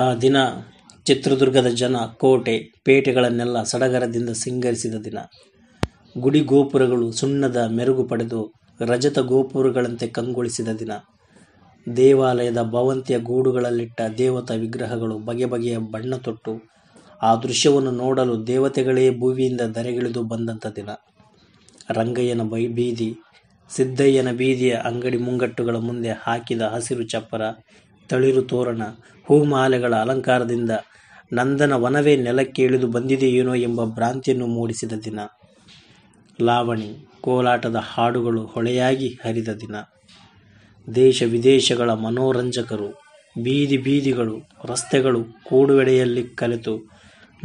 ಆ ದಿನ ಚಿತ್ರದುರ್ಗದ ಜನ ಕೋಟೆ ಪೇಟೆಗಳನ್ನೆಲ್ಲ ಸಡಗರದಿಂದ ಸಿಂಗರಿಸಿದ ದಿನ ಗುಡಿ ಗೋಪುರಗಳು ಸುಣ್ಣದ ಮೆರುಗು ಪಡೆದು ರಜತ ಗೋಪುರಗಳಂತೆ ಕಂಗೊಳಿಸಿದ ದಿನ ದೇವಾಲಯದ ಭವಂತಿಯ ಗೂಡುಗಳಲ್ಲಿಟ್ಟ ದೇವತಾ ವಿಗ್ರಹಗಳು ಬಗೆ ಬಗೆಯ ಬಣ್ಣ ತೊಟ್ಟು ಆ ದೃಶ್ಯವನ್ನು ನೋಡಲು ದೇವತೆಗಳೇ ಭೂವಿಯಿಂದ ದರೆಗಿಳಿದು ಬಂದಂಥ ದಿನ ರಂಗಯ್ಯನ ಬೈ ಬೀದಿ ಸಿದ್ದಯ್ಯನ ಬೀದಿಯ ಅಂಗಡಿ ಮುಂಗಟ್ಟುಗಳ ಮುಂದೆ ಹಾಕಿದ ಹಸಿರು ಚಪ್ಪರ ತಳಿರು ತೋರಣ ಹೂಮಾಲೆಗಳ ಅಲಂಕಾರದಿಂದ ನಂದನ ವನವೇ ನೆಲಕ್ಕೆ ಇಳಿದು ಬಂದಿದೆಯೇನೋ ಎಂಬ ಭ್ರಾಂತಿಯನ್ನು ಮೂಡಿಸಿದ ದಿನ ಲಾವಣಿ ಕೋಲಾಟದ ಹಾಡುಗಳು ಹೊಳೆಯಾಗಿ ಹರಿದ ದಿನ ದೇಶ ವಿದೇಶಗಳ ಮನೋರಂಜಕರು ಬೀದಿ ಬೀದಿಗಳು ರಸ್ತೆಗಳು ಕೂಡುವೆಡೆಯಲ್ಲಿ ಕಲೆತು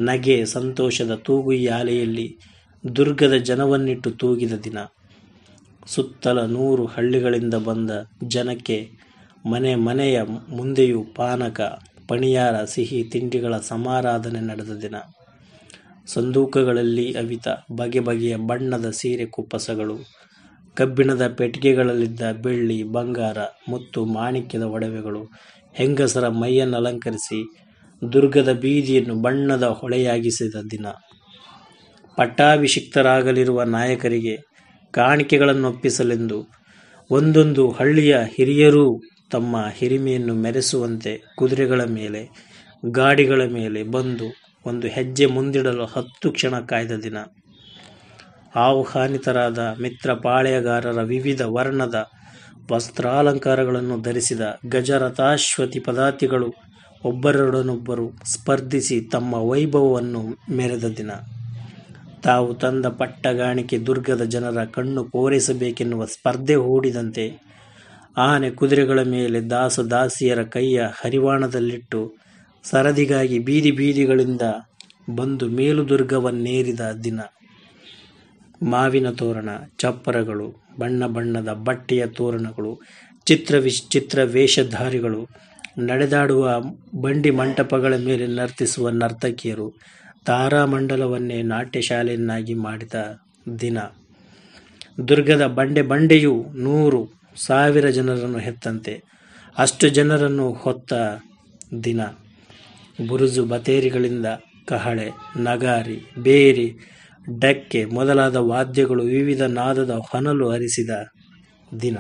ನಗೆ ಸಂತೋಷದ ತೂಗುಯಾಲೆಯಲ್ಲಿ ದುರ್ಗದ ಜನವನ್ನಿಟ್ಟು ತೂಗಿದ ದಿನ ಸುತ್ತಲ ನೂರು ಹಳ್ಳಿಗಳಿಂದ ಬಂದ ಜನಕ್ಕೆ ಮನೆ ಮನೆಯ ಮುಂದೆಯೂ ಪಾನಕ ಪಣಿಯಾರ ಸಿಹಿ ತಿಂಡಿಗಳ ಸಮಾರಾಧನೆ ನಡೆದ ದಿನ ಸಂದೂಕಗಳಲ್ಲಿ ಅವಿತ ಬಗೆ ಬಗೆಯ ಬಣ್ಣದ ಸೀರೆ ಕುಪ್ಪಸಗಳು ಕಬ್ಬಿಣದ ಪೆಟ್ಟಿಗೆಗಳಲ್ಲಿದ್ದ ಬೆಳ್ಳಿ ಬಂಗಾರ ಮತ್ತು ಮಾಣಿಕ್ಯದ ಒಡವೆಗಳು ಹೆಂಗಸರ ಮೈಯನ್ನು ಅಲಂಕರಿಸಿ ದುರ್ಗದ ಬೀದಿಯನ್ನು ಬಣ್ಣದ ಹೊಳೆಯಾಗಿಸಿದ ದಿನ ಪಟ್ಟಾಭಿಷಿಕ್ತರಾಗಲಿರುವ ನಾಯಕರಿಗೆ ಕಾಣಿಕೆಗಳನ್ನು ಒಪ್ಪಿಸಲೆಂದು ಒಂದೊಂದು ಹಳ್ಳಿಯ ಹಿರಿಯರೂ ತಮ್ಮ ಹಿರಿಮೆಯನ್ನು ಮೆರೆಸುವಂತೆ ಕುದುರೆಗಳ ಮೇಲೆ ಗಾಡಿಗಳ ಮೇಲೆ ಬಂದು ಒಂದು ಹೆಜ್ಜೆ ಮುಂದಿಡಲು ಹತ್ತು ಕ್ಷಣ ಕಾಯ್ದ ದಿನ ಆಹ್ವಾನಿತರಾದ ಮಿತ್ರ ಪಾಳೆಯಗಾರರ ವಿವಿಧ ವರ್ಣದ ವಸ್ತ್ರಾಲಂಕಾರಗಳನ್ನು ಧರಿಸಿದ ಗಜರಥಾಶ್ವತಿ ಪದಾತಿಗಳು ಒಬ್ಬರೊಡನೊಬ್ಬರು ಸ್ಪರ್ಧಿಸಿ ತಮ್ಮ ವೈಭವವನ್ನು ಮೆರೆದ ದಿನ ತಾವು ತಂದ ಪಟ್ಟಗಾಣಿಕೆ ದುರ್ಗದ ಜನರ ಕಣ್ಣು ಕೋರಿಸಬೇಕೆನ್ನುವ ಸ್ಪರ್ಧೆ ಹೂಡಿದಂತೆ ಆನೆ ಕುದುರೆಗಳ ಮೇಲೆ ದಾಸ ದಾಸಿಯರ ಕೈಯ ಹರಿವಾಣದಲ್ಲಿಟ್ಟು ಸರದಿಗಾಗಿ ಬೀದಿ ಬೀದಿಗಳಿಂದ ಬಂದು ಮೇಲುದುರ್ಗವನ್ನೇರಿದ ದಿನ ಮಾವಿನ ತೋರಣ ಚಪ್ಪರಗಳು ಬಣ್ಣ ಬಣ್ಣದ ಬಟ್ಟೆಯ ತೋರಣಗಳು ಚಿತ್ರ ವಿಚಿತ್ರ ವೇಷಧಾರಿಗಳು ನಡೆದಾಡುವ ಬಂಡಿ ಮಂಟಪಗಳ ಮೇಲೆ ನರ್ತಿಸುವ ನರ್ತಕಿಯರು ತಾರಾಮಂಡಲವನ್ನೇ ನಾಟ್ಯಶಾಲೆಯನ್ನಾಗಿ ಮಾಡಿದ ದಿನ ದುರ್ಗದ ಬಂಡೆ ಬಂಡೆಯು ನೂರು ಸಾವಿರ ಜನರನ್ನು ಹೆತ್ತಂತೆ ಅಷ್ಟು ಜನರನ್ನು ಹೊತ್ತ ದಿನ ಬುರುಜು ಬತೇರಿಗಳಿಂದ ಕಹಳೆ ನಗಾರಿ ಬೇರಿ ಡಕ್ಕೆ ಮೊದಲಾದ ವಾದ್ಯಗಳು ವಿವಿಧ ನಾದದ ಹೊನಲು ಹರಿಸಿದ ದಿನ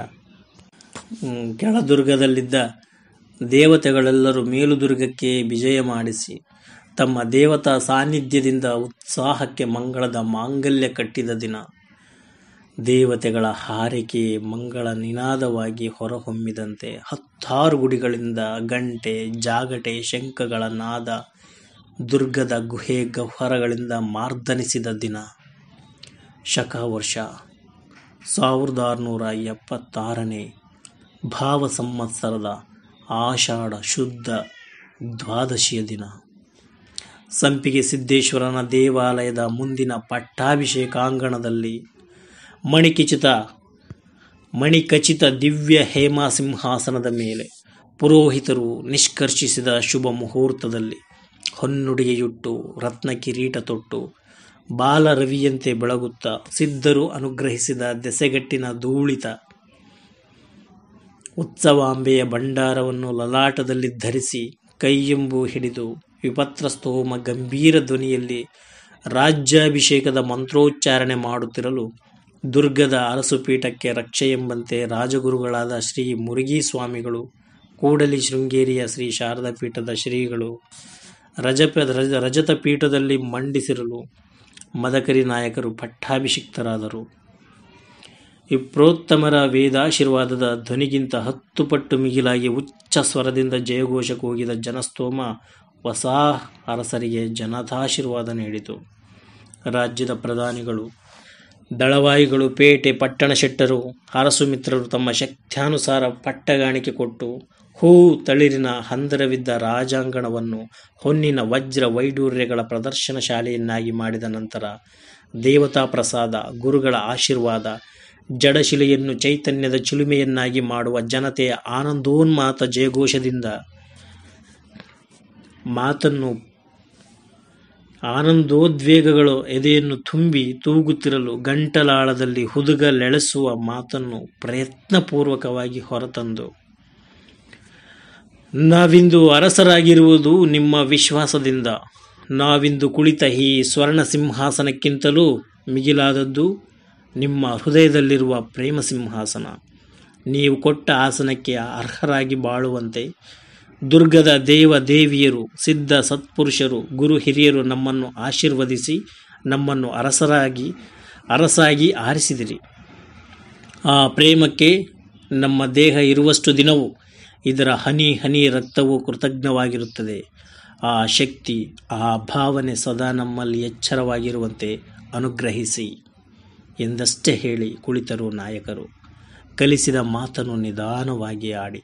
ಕೆಳದುರ್ಗದಲ್ಲಿದ್ದ ದೇವತೆಗಳೆಲ್ಲರೂ ಮೇಲುದುರ್ಗಕ್ಕೆ ವಿಜಯ ಮಾಡಿಸಿ ತಮ್ಮ ದೇವತಾ ಸಾನ್ನಿಧ್ಯದಿಂದ ಉತ್ಸಾಹಕ್ಕೆ ಮಂಗಳದ ಮಾಂಗಲ್ಯ ಕಟ್ಟಿದ ದಿನ ದೇವತೆಗಳ ಹಾರಿಕೆ ಮಂಗಳ ನಿನಾದವಾಗಿ ಹೊರಹೊಮ್ಮಿದಂತೆ ಹತ್ತಾರು ಗುಡಿಗಳಿಂದ ಗಂಟೆ ಜಾಗಟೆ ಶಂಖಗಳ ನಾದ ದುರ್ಗದ ಗುಹೆ ಗಹ್ವರಗಳಿಂದ ಮಾರ್ದನಿಸಿದ ದಿನ ಶಕ ವರ್ಷ ಸಾವಿರದ ಆರುನೂರ ಎಪ್ಪತ್ತಾರನೇ ಭಾವ ಸಂವತ್ಸರದ ಆಷಾಢ ಶುದ್ಧ ದ್ವಾದಶಿಯ ದಿನ ಸಂಪಿಗೆ ಸಿದ್ದೇಶ್ವರನ ದೇವಾಲಯದ ಮುಂದಿನ ಪಟ್ಟಾಭಿಷೇಕಾಂಗಣದಲ್ಲಿ ಮಣಿಕಿಚಿತ ಮಣಿಕಚಿತ ದಿವ್ಯ ಹೇಮ ಸಿಂಹಾಸನದ ಮೇಲೆ ಪುರೋಹಿತರು ನಿಷ್ಕರ್ಷಿಸಿದ ಶುಭ ಮುಹೂರ್ತದಲ್ಲಿ ಹೊನ್ನುಡಿಗೆಯುಟ್ಟು ರತ್ನ ಕಿರೀಟ ತೊಟ್ಟು ಬಾಲರವಿಯಂತೆ ಬೆಳಗುತ್ತ ಸಿದ್ಧರು ಅನುಗ್ರಹಿಸಿದ ದೆಸೆಗಟ್ಟಿನ ಧೂಳಿತ ಉತ್ಸವಾಂಬೆಯ ಭಂಡಾರವನ್ನು ಲಲಾಟದಲ್ಲಿ ಧರಿಸಿ ಕೈಯೆಂಬು ಹಿಡಿದು ವಿಪತ್ರ ಸ್ತೋಮ ಗಂಭೀರ ಧ್ವನಿಯಲ್ಲಿ ರಾಜ್ಯಾಭಿಷೇಕದ ಮಂತ್ರೋಚ್ಚಾರಣೆ ಮಾಡುತ್ತಿರಲು ದುರ್ಗದ ಅರಸು ಪೀಠಕ್ಕೆ ಎಂಬಂತೆ ರಾಜಗುರುಗಳಾದ ಶ್ರೀ ಮುರುಗೀಸ್ವಾಮಿಗಳು ಸ್ವಾಮಿಗಳು ಕೂಡಲಿ ಶೃಂಗೇರಿಯ ಶ್ರೀ ಶಾರದಾ ಪೀಠದ ಶ್ರೀಗಳು ರಜಪ ರಜ ರಜತ ಪೀಠದಲ್ಲಿ ಮಂಡಿಸಿರಲು ಮದಕರಿ ನಾಯಕರು ಪಟ್ಟಾಭಿಷಿಕ್ತರಾದರು ವಿಪ್ರೋತ್ತಮರ ವೇದಾಶೀರ್ವಾದದ ಧ್ವನಿಗಿಂತ ಹತ್ತು ಪಟ್ಟು ಮಿಗಿಲಾಗಿ ಉಚ್ಚ ಸ್ವರದಿಂದ ಜಯಘೋಷ ಕೂಗಿದ ಜನಸ್ತೋಮ ಹೊಸ ಅರಸರಿಗೆ ಜನತಾಶೀರ್ವಾದ ನೀಡಿತು ರಾಜ್ಯದ ಪ್ರಧಾನಿಗಳು ದಳವಾಯಿಗಳು ಪೇಟೆ ಪಟ್ಟಣ ಶೆಟ್ಟರು ಅರಸು ಮಿತ್ರರು ತಮ್ಮ ಶಕ್ತ್ಯಾನುಸಾರ ಪಟ್ಟಗಾಣಿಕೆ ಕೊಟ್ಟು ಹೂ ತಳಿರಿನ ಹಂದರವಿದ್ದ ರಾಜಾಂಗಣವನ್ನು ಹೊನ್ನಿನ ವಜ್ರ ವೈಡೂರ್ಯಗಳ ಪ್ರದರ್ಶನ ಶಾಲೆಯನ್ನಾಗಿ ಮಾಡಿದ ನಂತರ ದೇವತಾ ಪ್ರಸಾದ ಗುರುಗಳ ಆಶೀರ್ವಾದ ಜಡಶಿಲೆಯನ್ನು ಚೈತನ್ಯದ ಚಿಲುಮೆಯನ್ನಾಗಿ ಮಾಡುವ ಜನತೆಯ ಆನಂದೋನ್ಮಾತ ಜಯಘೋಷದಿಂದ ಮಾತನ್ನು ಆನಂದೋದ್ವೇಗಗಳು ಎದೆಯನ್ನು ತುಂಬಿ ತೂಗುತ್ತಿರಲು ಗಂಟಲಾಳದಲ್ಲಿ ಹುದುಗಲೆಳೆಸುವ ಮಾತನ್ನು ಪ್ರಯತ್ನಪೂರ್ವಕವಾಗಿ ಹೊರತಂದು ನಾವಿಂದು ಅರಸರಾಗಿರುವುದು ನಿಮ್ಮ ವಿಶ್ವಾಸದಿಂದ ನಾವಿಂದು ಕುಳಿತ ಈ ಸ್ವರ್ಣ ಸಿಂಹಾಸನಕ್ಕಿಂತಲೂ ಮಿಗಿಲಾದದ್ದು ನಿಮ್ಮ ಹೃದಯದಲ್ಲಿರುವ ಪ್ರೇಮ ಸಿಂಹಾಸನ ನೀವು ಕೊಟ್ಟ ಆಸನಕ್ಕೆ ಅರ್ಹರಾಗಿ ಬಾಳುವಂತೆ ದುರ್ಗದ ದೇವ ದೇವಿಯರು ಸಿದ್ಧ ಸತ್ಪುರುಷರು ಗುರು ಹಿರಿಯರು ನಮ್ಮನ್ನು ಆಶೀರ್ವದಿಸಿ ನಮ್ಮನ್ನು ಅರಸರಾಗಿ ಅರಸಾಗಿ ಆರಿಸಿದಿರಿ ಆ ಪ್ರೇಮಕ್ಕೆ ನಮ್ಮ ದೇಹ ಇರುವಷ್ಟು ದಿನವೂ ಇದರ ಹನಿ ಹನಿ ರಕ್ತವು ಕೃತಜ್ಞವಾಗಿರುತ್ತದೆ ಆ ಶಕ್ತಿ ಆ ಭಾವನೆ ಸದಾ ನಮ್ಮಲ್ಲಿ ಎಚ್ಚರವಾಗಿರುವಂತೆ ಅನುಗ್ರಹಿಸಿ ಎಂದಷ್ಟೇ ಹೇಳಿ ಕುಳಿತರು ನಾಯಕರು ಕಲಿಸಿದ ಮಾತನ್ನು ನಿಧಾನವಾಗಿ ಆಡಿ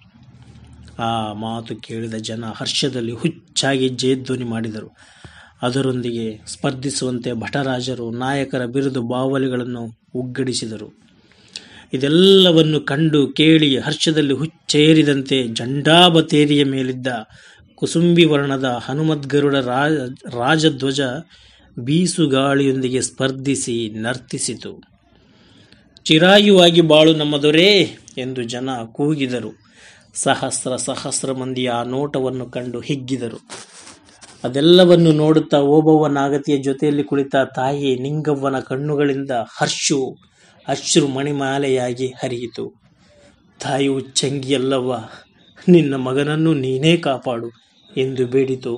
ಆ ಮಾತು ಕೇಳಿದ ಜನ ಹರ್ಷದಲ್ಲಿ ಹುಚ್ಚಾಗಿ ಜಯಧ್ವನಿ ಮಾಡಿದರು ಅದರೊಂದಿಗೆ ಸ್ಪರ್ಧಿಸುವಂತೆ ಭಟರಾಜರು ನಾಯಕರ ಬಿರುದು ಬಾವಲಿಗಳನ್ನು ಉಗ್ಗಡಿಸಿದರು ಇದೆಲ್ಲವನ್ನು ಕಂಡು ಕೇಳಿ ಹರ್ಷದಲ್ಲಿ ಹುಚ್ಚೇರಿದಂತೆ ಜಂಡಾಬತೇರಿಯ ಮೇಲಿದ್ದ ಕುಸುಂಬಿ ವರ್ಣದ ಹನುಮದ್ಗರುಡ ರಾಜ ರಾಜಧ್ವಜ ಬೀಸುಗಾಳಿಯೊಂದಿಗೆ ಸ್ಪರ್ಧಿಸಿ ನರ್ತಿಸಿತು ಚಿರಾಯುವಾಗಿ ಬಾಳು ನಮ್ಮದೊರೇ ಎಂದು ಜನ ಕೂಗಿದರು ಸಹಸ್ರ ಸಹಸ್ರ ಮಂದಿ ಆ ನೋಟವನ್ನು ಕಂಡು ಹಿಗ್ಗಿದರು ಅದೆಲ್ಲವನ್ನು ನೋಡುತ್ತಾ ಓಬವ್ವ ನಾಗತಿಯ ಜೊತೆಯಲ್ಲಿ ಕುಳಿತ ತಾಯಿ ನಿಂಗವ್ವನ ಕಣ್ಣುಗಳಿಂದ ಹರ್ಷು ಅಶ್ರು ಮಣಿಮಾಲೆಯಾಗಿ ಹರಿಯಿತು ತಾಯಿ ಉಚ್ಚಂಗಿಯಲ್ಲವ್ವ ನಿನ್ನ ಮಗನನ್ನು ನೀನೇ ಕಾಪಾಡು ಎಂದು ಬೇಡಿತು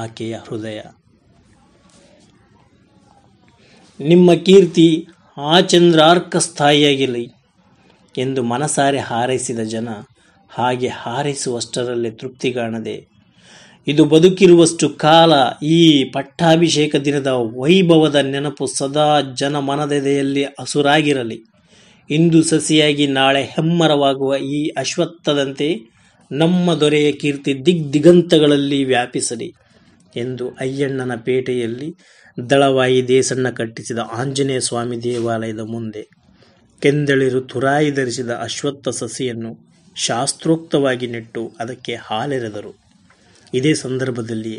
ಆಕೆಯ ಹೃದಯ ನಿಮ್ಮ ಕೀರ್ತಿ ಆ ಚಂದ್ರಾರ್ಕ ಸ್ಥಾಯಿಯಾಗಿರಲಿ ಎಂದು ಮನಸಾರೆ ಹಾರೈಸಿದ ಜನ ಹಾಗೆ ಹಾರಿಸುವಷ್ಟರಲ್ಲಿ ತೃಪ್ತಿ ಕಾಣದೆ ಇದು ಬದುಕಿರುವಷ್ಟು ಕಾಲ ಈ ಪಟ್ಟಾಭಿಷೇಕ ದಿನದ ವೈಭವದ ನೆನಪು ಸದಾ ಜನ ಮನದೆದೆಯಲ್ಲಿ ಹಸುರಾಗಿರಲಿ ಇಂದು ಸಸಿಯಾಗಿ ನಾಳೆ ಹೆಮ್ಮರವಾಗುವ ಈ ಅಶ್ವತ್ಥದಂತೆ ನಮ್ಮ ದೊರೆಯ ಕೀರ್ತಿ ದಿಗ್ ದಿಗಂತಗಳಲ್ಲಿ ವ್ಯಾಪಿಸಲಿ ಎಂದು ಅಯ್ಯಣ್ಣನ ಪೇಟೆಯಲ್ಲಿ ದಳವಾಯಿ ದೇಸಣ್ಣ ಕಟ್ಟಿಸಿದ ಆಂಜನೇಯ ಸ್ವಾಮಿ ದೇವಾಲಯದ ಮುಂದೆ ಕೆಂದಳಿರು ತುರಾಯಿ ಧರಿಸಿದ ಅಶ್ವತ್ಥ ಸಸಿಯನ್ನು ಶಾಸ್ತ್ರೋಕ್ತವಾಗಿ ನೆಟ್ಟು ಅದಕ್ಕೆ ಹಾಲೆರೆದರು ಇದೇ ಸಂದರ್ಭದಲ್ಲಿ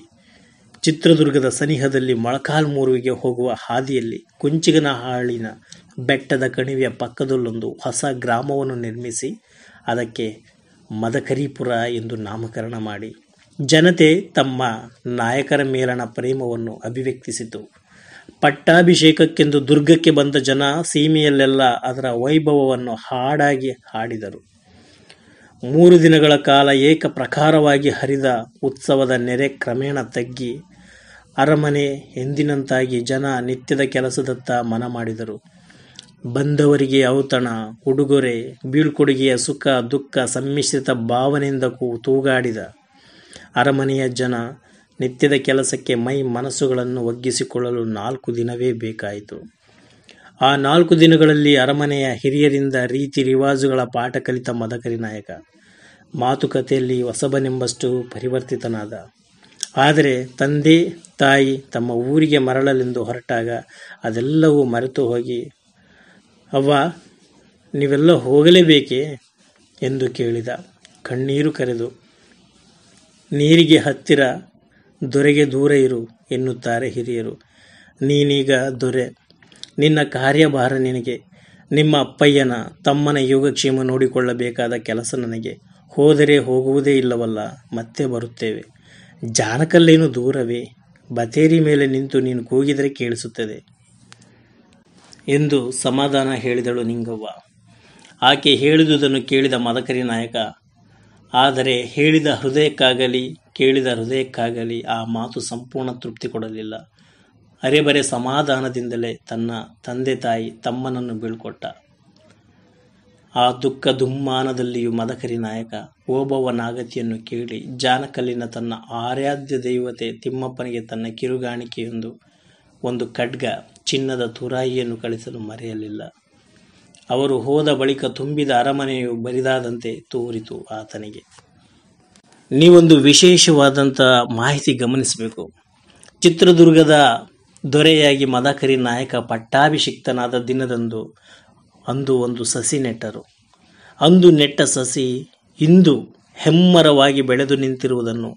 ಚಿತ್ರದುರ್ಗದ ಸನಿಹದಲ್ಲಿ ಮೊಳಕಾಲ್ಮೂರುವಿಗೆ ಹೋಗುವ ಹಾದಿಯಲ್ಲಿ ಕುಂಚಿಗನ ಹಾಳಿನ ಬೆಟ್ಟದ ಕಣಿವೆಯ ಪಕ್ಕದಲ್ಲೊಂದು ಹೊಸ ಗ್ರಾಮವನ್ನು ನಿರ್ಮಿಸಿ ಅದಕ್ಕೆ ಮದಕರಿಪುರ ಎಂದು ನಾಮಕರಣ ಮಾಡಿ ಜನತೆ ತಮ್ಮ ನಾಯಕರ ಮೇಲನ ಪ್ರೇಮವನ್ನು ಅಭಿವ್ಯಕ್ತಿಸಿತು ಪಟ್ಟಾಭಿಷೇಕಕ್ಕೆಂದು ದುರ್ಗಕ್ಕೆ ಬಂದ ಜನ ಸೀಮೆಯಲ್ಲೆಲ್ಲ ಅದರ ವೈಭವವನ್ನು ಹಾಡಾಗಿ ಹಾಡಿದರು ಮೂರು ದಿನಗಳ ಕಾಲ ಏಕ ಪ್ರಕಾರವಾಗಿ ಹರಿದ ಉತ್ಸವದ ನೆರೆ ಕ್ರಮೇಣ ತಗ್ಗಿ ಅರಮನೆ ಎಂದಿನಂತಾಗಿ ಜನ ನಿತ್ಯದ ಕೆಲಸದತ್ತ ಮನ ಮಾಡಿದರು ಬಂದವರಿಗೆ ಔತಣ ಉಡುಗೊರೆ ಬೀಳ್ಕೊಡುಗೆಯ ಸುಖ ದುಃಖ ಸಮ್ಮಿಶ್ರಿತ ಭಾವನೆಯಿಂದ ತೂಗಾಡಿದ ಅರಮನೆಯ ಜನ ನಿತ್ಯದ ಕೆಲಸಕ್ಕೆ ಮೈ ಮನಸ್ಸುಗಳನ್ನು ಒಗ್ಗಿಸಿಕೊಳ್ಳಲು ನಾಲ್ಕು ದಿನವೇ ಬೇಕಾಯಿತು ಆ ನಾಲ್ಕು ದಿನಗಳಲ್ಲಿ ಅರಮನೆಯ ಹಿರಿಯರಿಂದ ರೀತಿ ರಿವಾಜುಗಳ ಪಾಠ ಕಲಿತ ಮದಕರಿ ನಾಯಕ ಮಾತುಕತೆಯಲ್ಲಿ ಹೊಸಬನೆಂಬಷ್ಟು ಪರಿವರ್ತಿತನಾದ ಆದರೆ ತಂದೆ ತಾಯಿ ತಮ್ಮ ಊರಿಗೆ ಮರಳಲೆಂದು ಹೊರಟಾಗ ಅದೆಲ್ಲವೂ ಮರೆತು ಹೋಗಿ ಅವ್ವ ನೀವೆಲ್ಲ ಹೋಗಲೇಬೇಕೇ ಎಂದು ಕೇಳಿದ ಕಣ್ಣೀರು ಕರೆದು ನೀರಿಗೆ ಹತ್ತಿರ ದೊರೆಗೆ ದೂರ ಇರು ಎನ್ನುತ್ತಾರೆ ಹಿರಿಯರು ನೀನೀಗ ದೊರೆ ನಿನ್ನ ಕಾರ್ಯಭಾರ ನಿನಗೆ ನಿಮ್ಮ ಅಪ್ಪಯ್ಯನ ತಮ್ಮನ ಯೋಗಕ್ಷೇಮ ನೋಡಿಕೊಳ್ಳಬೇಕಾದ ಕೆಲಸ ನನಗೆ ಹೋದರೆ ಹೋಗುವುದೇ ಇಲ್ಲವಲ್ಲ ಮತ್ತೆ ಬರುತ್ತೇವೆ ಜಾನಕಲ್ಲೇನು ದೂರವೇ ಬತೇರಿ ಮೇಲೆ ನಿಂತು ನೀನು ಕೂಗಿದರೆ ಕೇಳಿಸುತ್ತದೆ ಎಂದು ಸಮಾಧಾನ ಹೇಳಿದಳು ನಿಂಗವ್ವ ಆಕೆ ಹೇಳಿದುದನ್ನು ಕೇಳಿದ ಮದಕರಿ ನಾಯಕ ಆದರೆ ಹೇಳಿದ ಹೃದಯಕ್ಕಾಗಲಿ ಕೇಳಿದ ಹೃದಯಕ್ಕಾಗಲಿ ಆ ಮಾತು ಸಂಪೂರ್ಣ ತೃಪ್ತಿ ಕೊಡಲಿಲ್ಲ ಅರೆಬರೆ ಸಮಾಧಾನದಿಂದಲೇ ತನ್ನ ತಂದೆ ತಾಯಿ ತಮ್ಮನನ್ನು ಬೀಳ್ಕೊಟ್ಟ ಆ ದುಃಖ ದುಮ್ಮಾನದಲ್ಲಿಯೂ ಮದಕರಿ ನಾಯಕ ನಾಗತಿಯನ್ನು ಕೇಳಿ ಜಾನಕಲ್ಲಿನ ತನ್ನ ಆರಾಧ್ಯ ದೈವತೆ ತಿಮ್ಮಪ್ಪನಿಗೆ ತನ್ನ ಕಿರುಗಾಣಿಕೆಯೊಂದು ಒಂದು ಖಡ್ಗ ಚಿನ್ನದ ತುರಾಯಿಯನ್ನು ಕಳಿಸಲು ಮರೆಯಲಿಲ್ಲ ಅವರು ಹೋದ ಬಳಿಕ ತುಂಬಿದ ಅರಮನೆಯು ಬರಿದಾದಂತೆ ತೋರಿತು ಆತನಿಗೆ ನೀವೊಂದು ವಿಶೇಷವಾದಂಥ ಮಾಹಿತಿ ಗಮನಿಸಬೇಕು ಚಿತ್ರದುರ್ಗದ ದೊರೆಯಾಗಿ ಮದಕರಿ ನಾಯಕ ಪಟ್ಟಾಭಿಷಿಕ್ತನಾದ ದಿನದಂದು ಅಂದು ಒಂದು ಸಸಿ ನೆಟ್ಟರು ಅಂದು ನೆಟ್ಟ ಸಸಿ ಇಂದು ಹೆಮ್ಮರವಾಗಿ ಬೆಳೆದು ನಿಂತಿರುವುದನ್ನು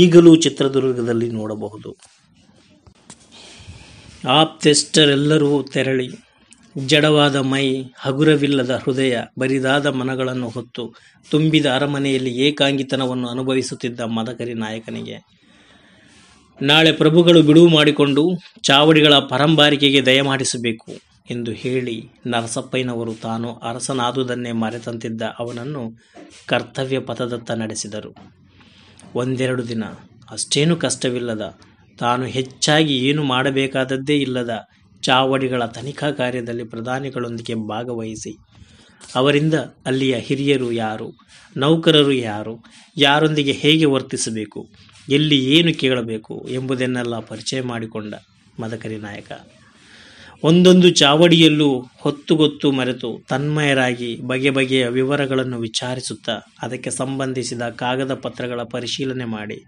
ಈಗಲೂ ಚಿತ್ರದುರ್ಗದಲ್ಲಿ ನೋಡಬಹುದು ಆಪ್ತೆಷ್ಟರೆಲ್ಲರೂ ತೆರಳಿ ಜಡವಾದ ಮೈ ಹಗುರವಿಲ್ಲದ ಹೃದಯ ಬರಿದಾದ ಮನಗಳನ್ನು ಹೊತ್ತು ತುಂಬಿದ ಅರಮನೆಯಲ್ಲಿ ಏಕಾಂಗಿತನವನ್ನು ಅನುಭವಿಸುತ್ತಿದ್ದ ಮದಕರಿ ನಾಯಕನಿಗೆ ನಾಳೆ ಪ್ರಭುಗಳು ಬಿಡುವು ಮಾಡಿಕೊಂಡು ಚಾವಡಿಗಳ ಪರಂಬಾರಿಕೆಗೆ ದಯಮಾಡಿಸಬೇಕು ಎಂದು ಹೇಳಿ ನರಸಪ್ಪಯ್ಯನವರು ತಾನು ಅರಸನಾದುದನ್ನೇ ಮರೆತಂತಿದ್ದ ಅವನನ್ನು ಕರ್ತವ್ಯ ಪಥದತ್ತ ನಡೆಸಿದರು ಒಂದೆರಡು ದಿನ ಅಷ್ಟೇನು ಕಷ್ಟವಿಲ್ಲದ ತಾನು ಹೆಚ್ಚಾಗಿ ಏನು ಮಾಡಬೇಕಾದದ್ದೇ ಇಲ್ಲದ ಚಾವಡಿಗಳ ತನಿಖಾ ಕಾರ್ಯದಲ್ಲಿ ಪ್ರಧಾನಿಗಳೊಂದಿಗೆ ಭಾಗವಹಿಸಿ ಅವರಿಂದ ಅಲ್ಲಿಯ ಹಿರಿಯರು ಯಾರು ನೌಕರರು ಯಾರು ಯಾರೊಂದಿಗೆ ಹೇಗೆ ವರ್ತಿಸಬೇಕು ಎಲ್ಲಿ ಏನು ಕೇಳಬೇಕು ಎಂಬುದನ್ನೆಲ್ಲ ಪರಿಚಯ ಮಾಡಿಕೊಂಡ ಮದಕರಿ ನಾಯಕ ಒಂದೊಂದು ಚಾವಡಿಯಲ್ಲೂ ಹೊತ್ತುಗೊತ್ತು ಮರೆತು ತನ್ಮಯರಾಗಿ ಬಗೆ ಬಗೆಯ ವಿವರಗಳನ್ನು ವಿಚಾರಿಸುತ್ತಾ ಅದಕ್ಕೆ ಸಂಬಂಧಿಸಿದ ಕಾಗದ ಪತ್ರಗಳ ಪರಿಶೀಲನೆ ಮಾಡಿ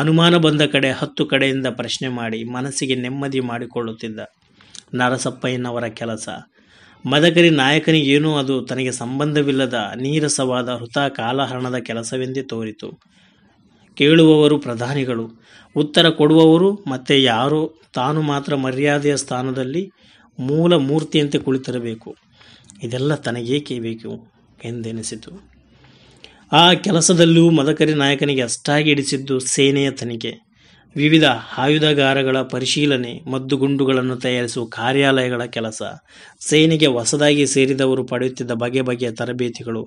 ಅನುಮಾನ ಬಂದ ಕಡೆ ಹತ್ತು ಕಡೆಯಿಂದ ಪ್ರಶ್ನೆ ಮಾಡಿ ಮನಸ್ಸಿಗೆ ನೆಮ್ಮದಿ ಮಾಡಿಕೊಳ್ಳುತ್ತಿದ್ದ ನರಸಪ್ಪಯ್ಯನವರ ಕೆಲಸ ಮದಕರಿ ನಾಯಕನಿಗೇನೂ ಅದು ತನಗೆ ಸಂಬಂಧವಿಲ್ಲದ ನೀರಸವಾದ ಹೃತ ಕಾಲಹರಣದ ಕೆಲಸವೆಂದೇ ತೋರಿತು ಕೇಳುವವರು ಪ್ರಧಾನಿಗಳು ಉತ್ತರ ಕೊಡುವವರು ಮತ್ತೆ ಯಾರೋ ತಾನು ಮಾತ್ರ ಮರ್ಯಾದೆಯ ಸ್ಥಾನದಲ್ಲಿ ಮೂಲ ಮೂರ್ತಿಯಂತೆ ಕುಳಿತಿರಬೇಕು ಇದೆಲ್ಲ ತನಗೇಕೆ ಬೇಕು ಎಂದೆನಿಸಿತು ಆ ಕೆಲಸದಲ್ಲೂ ಮದಕರಿ ನಾಯಕನಿಗೆ ಅಷ್ಟಾಗಿ ಇಡಿಸಿದ್ದು ಸೇನೆಯ ತನಿಖೆ ವಿವಿಧ ಆಯುಧಗಾರಗಳ ಪರಿಶೀಲನೆ ಮದ್ದುಗುಂಡುಗಳನ್ನು ತಯಾರಿಸುವ ಕಾರ್ಯಾಲಯಗಳ ಕೆಲಸ ಸೇನೆಗೆ ಹೊಸದಾಗಿ ಸೇರಿದವರು ಪಡೆಯುತ್ತಿದ್ದ ಬಗೆ ಬಗೆಯ ತರಬೇತಿಗಳು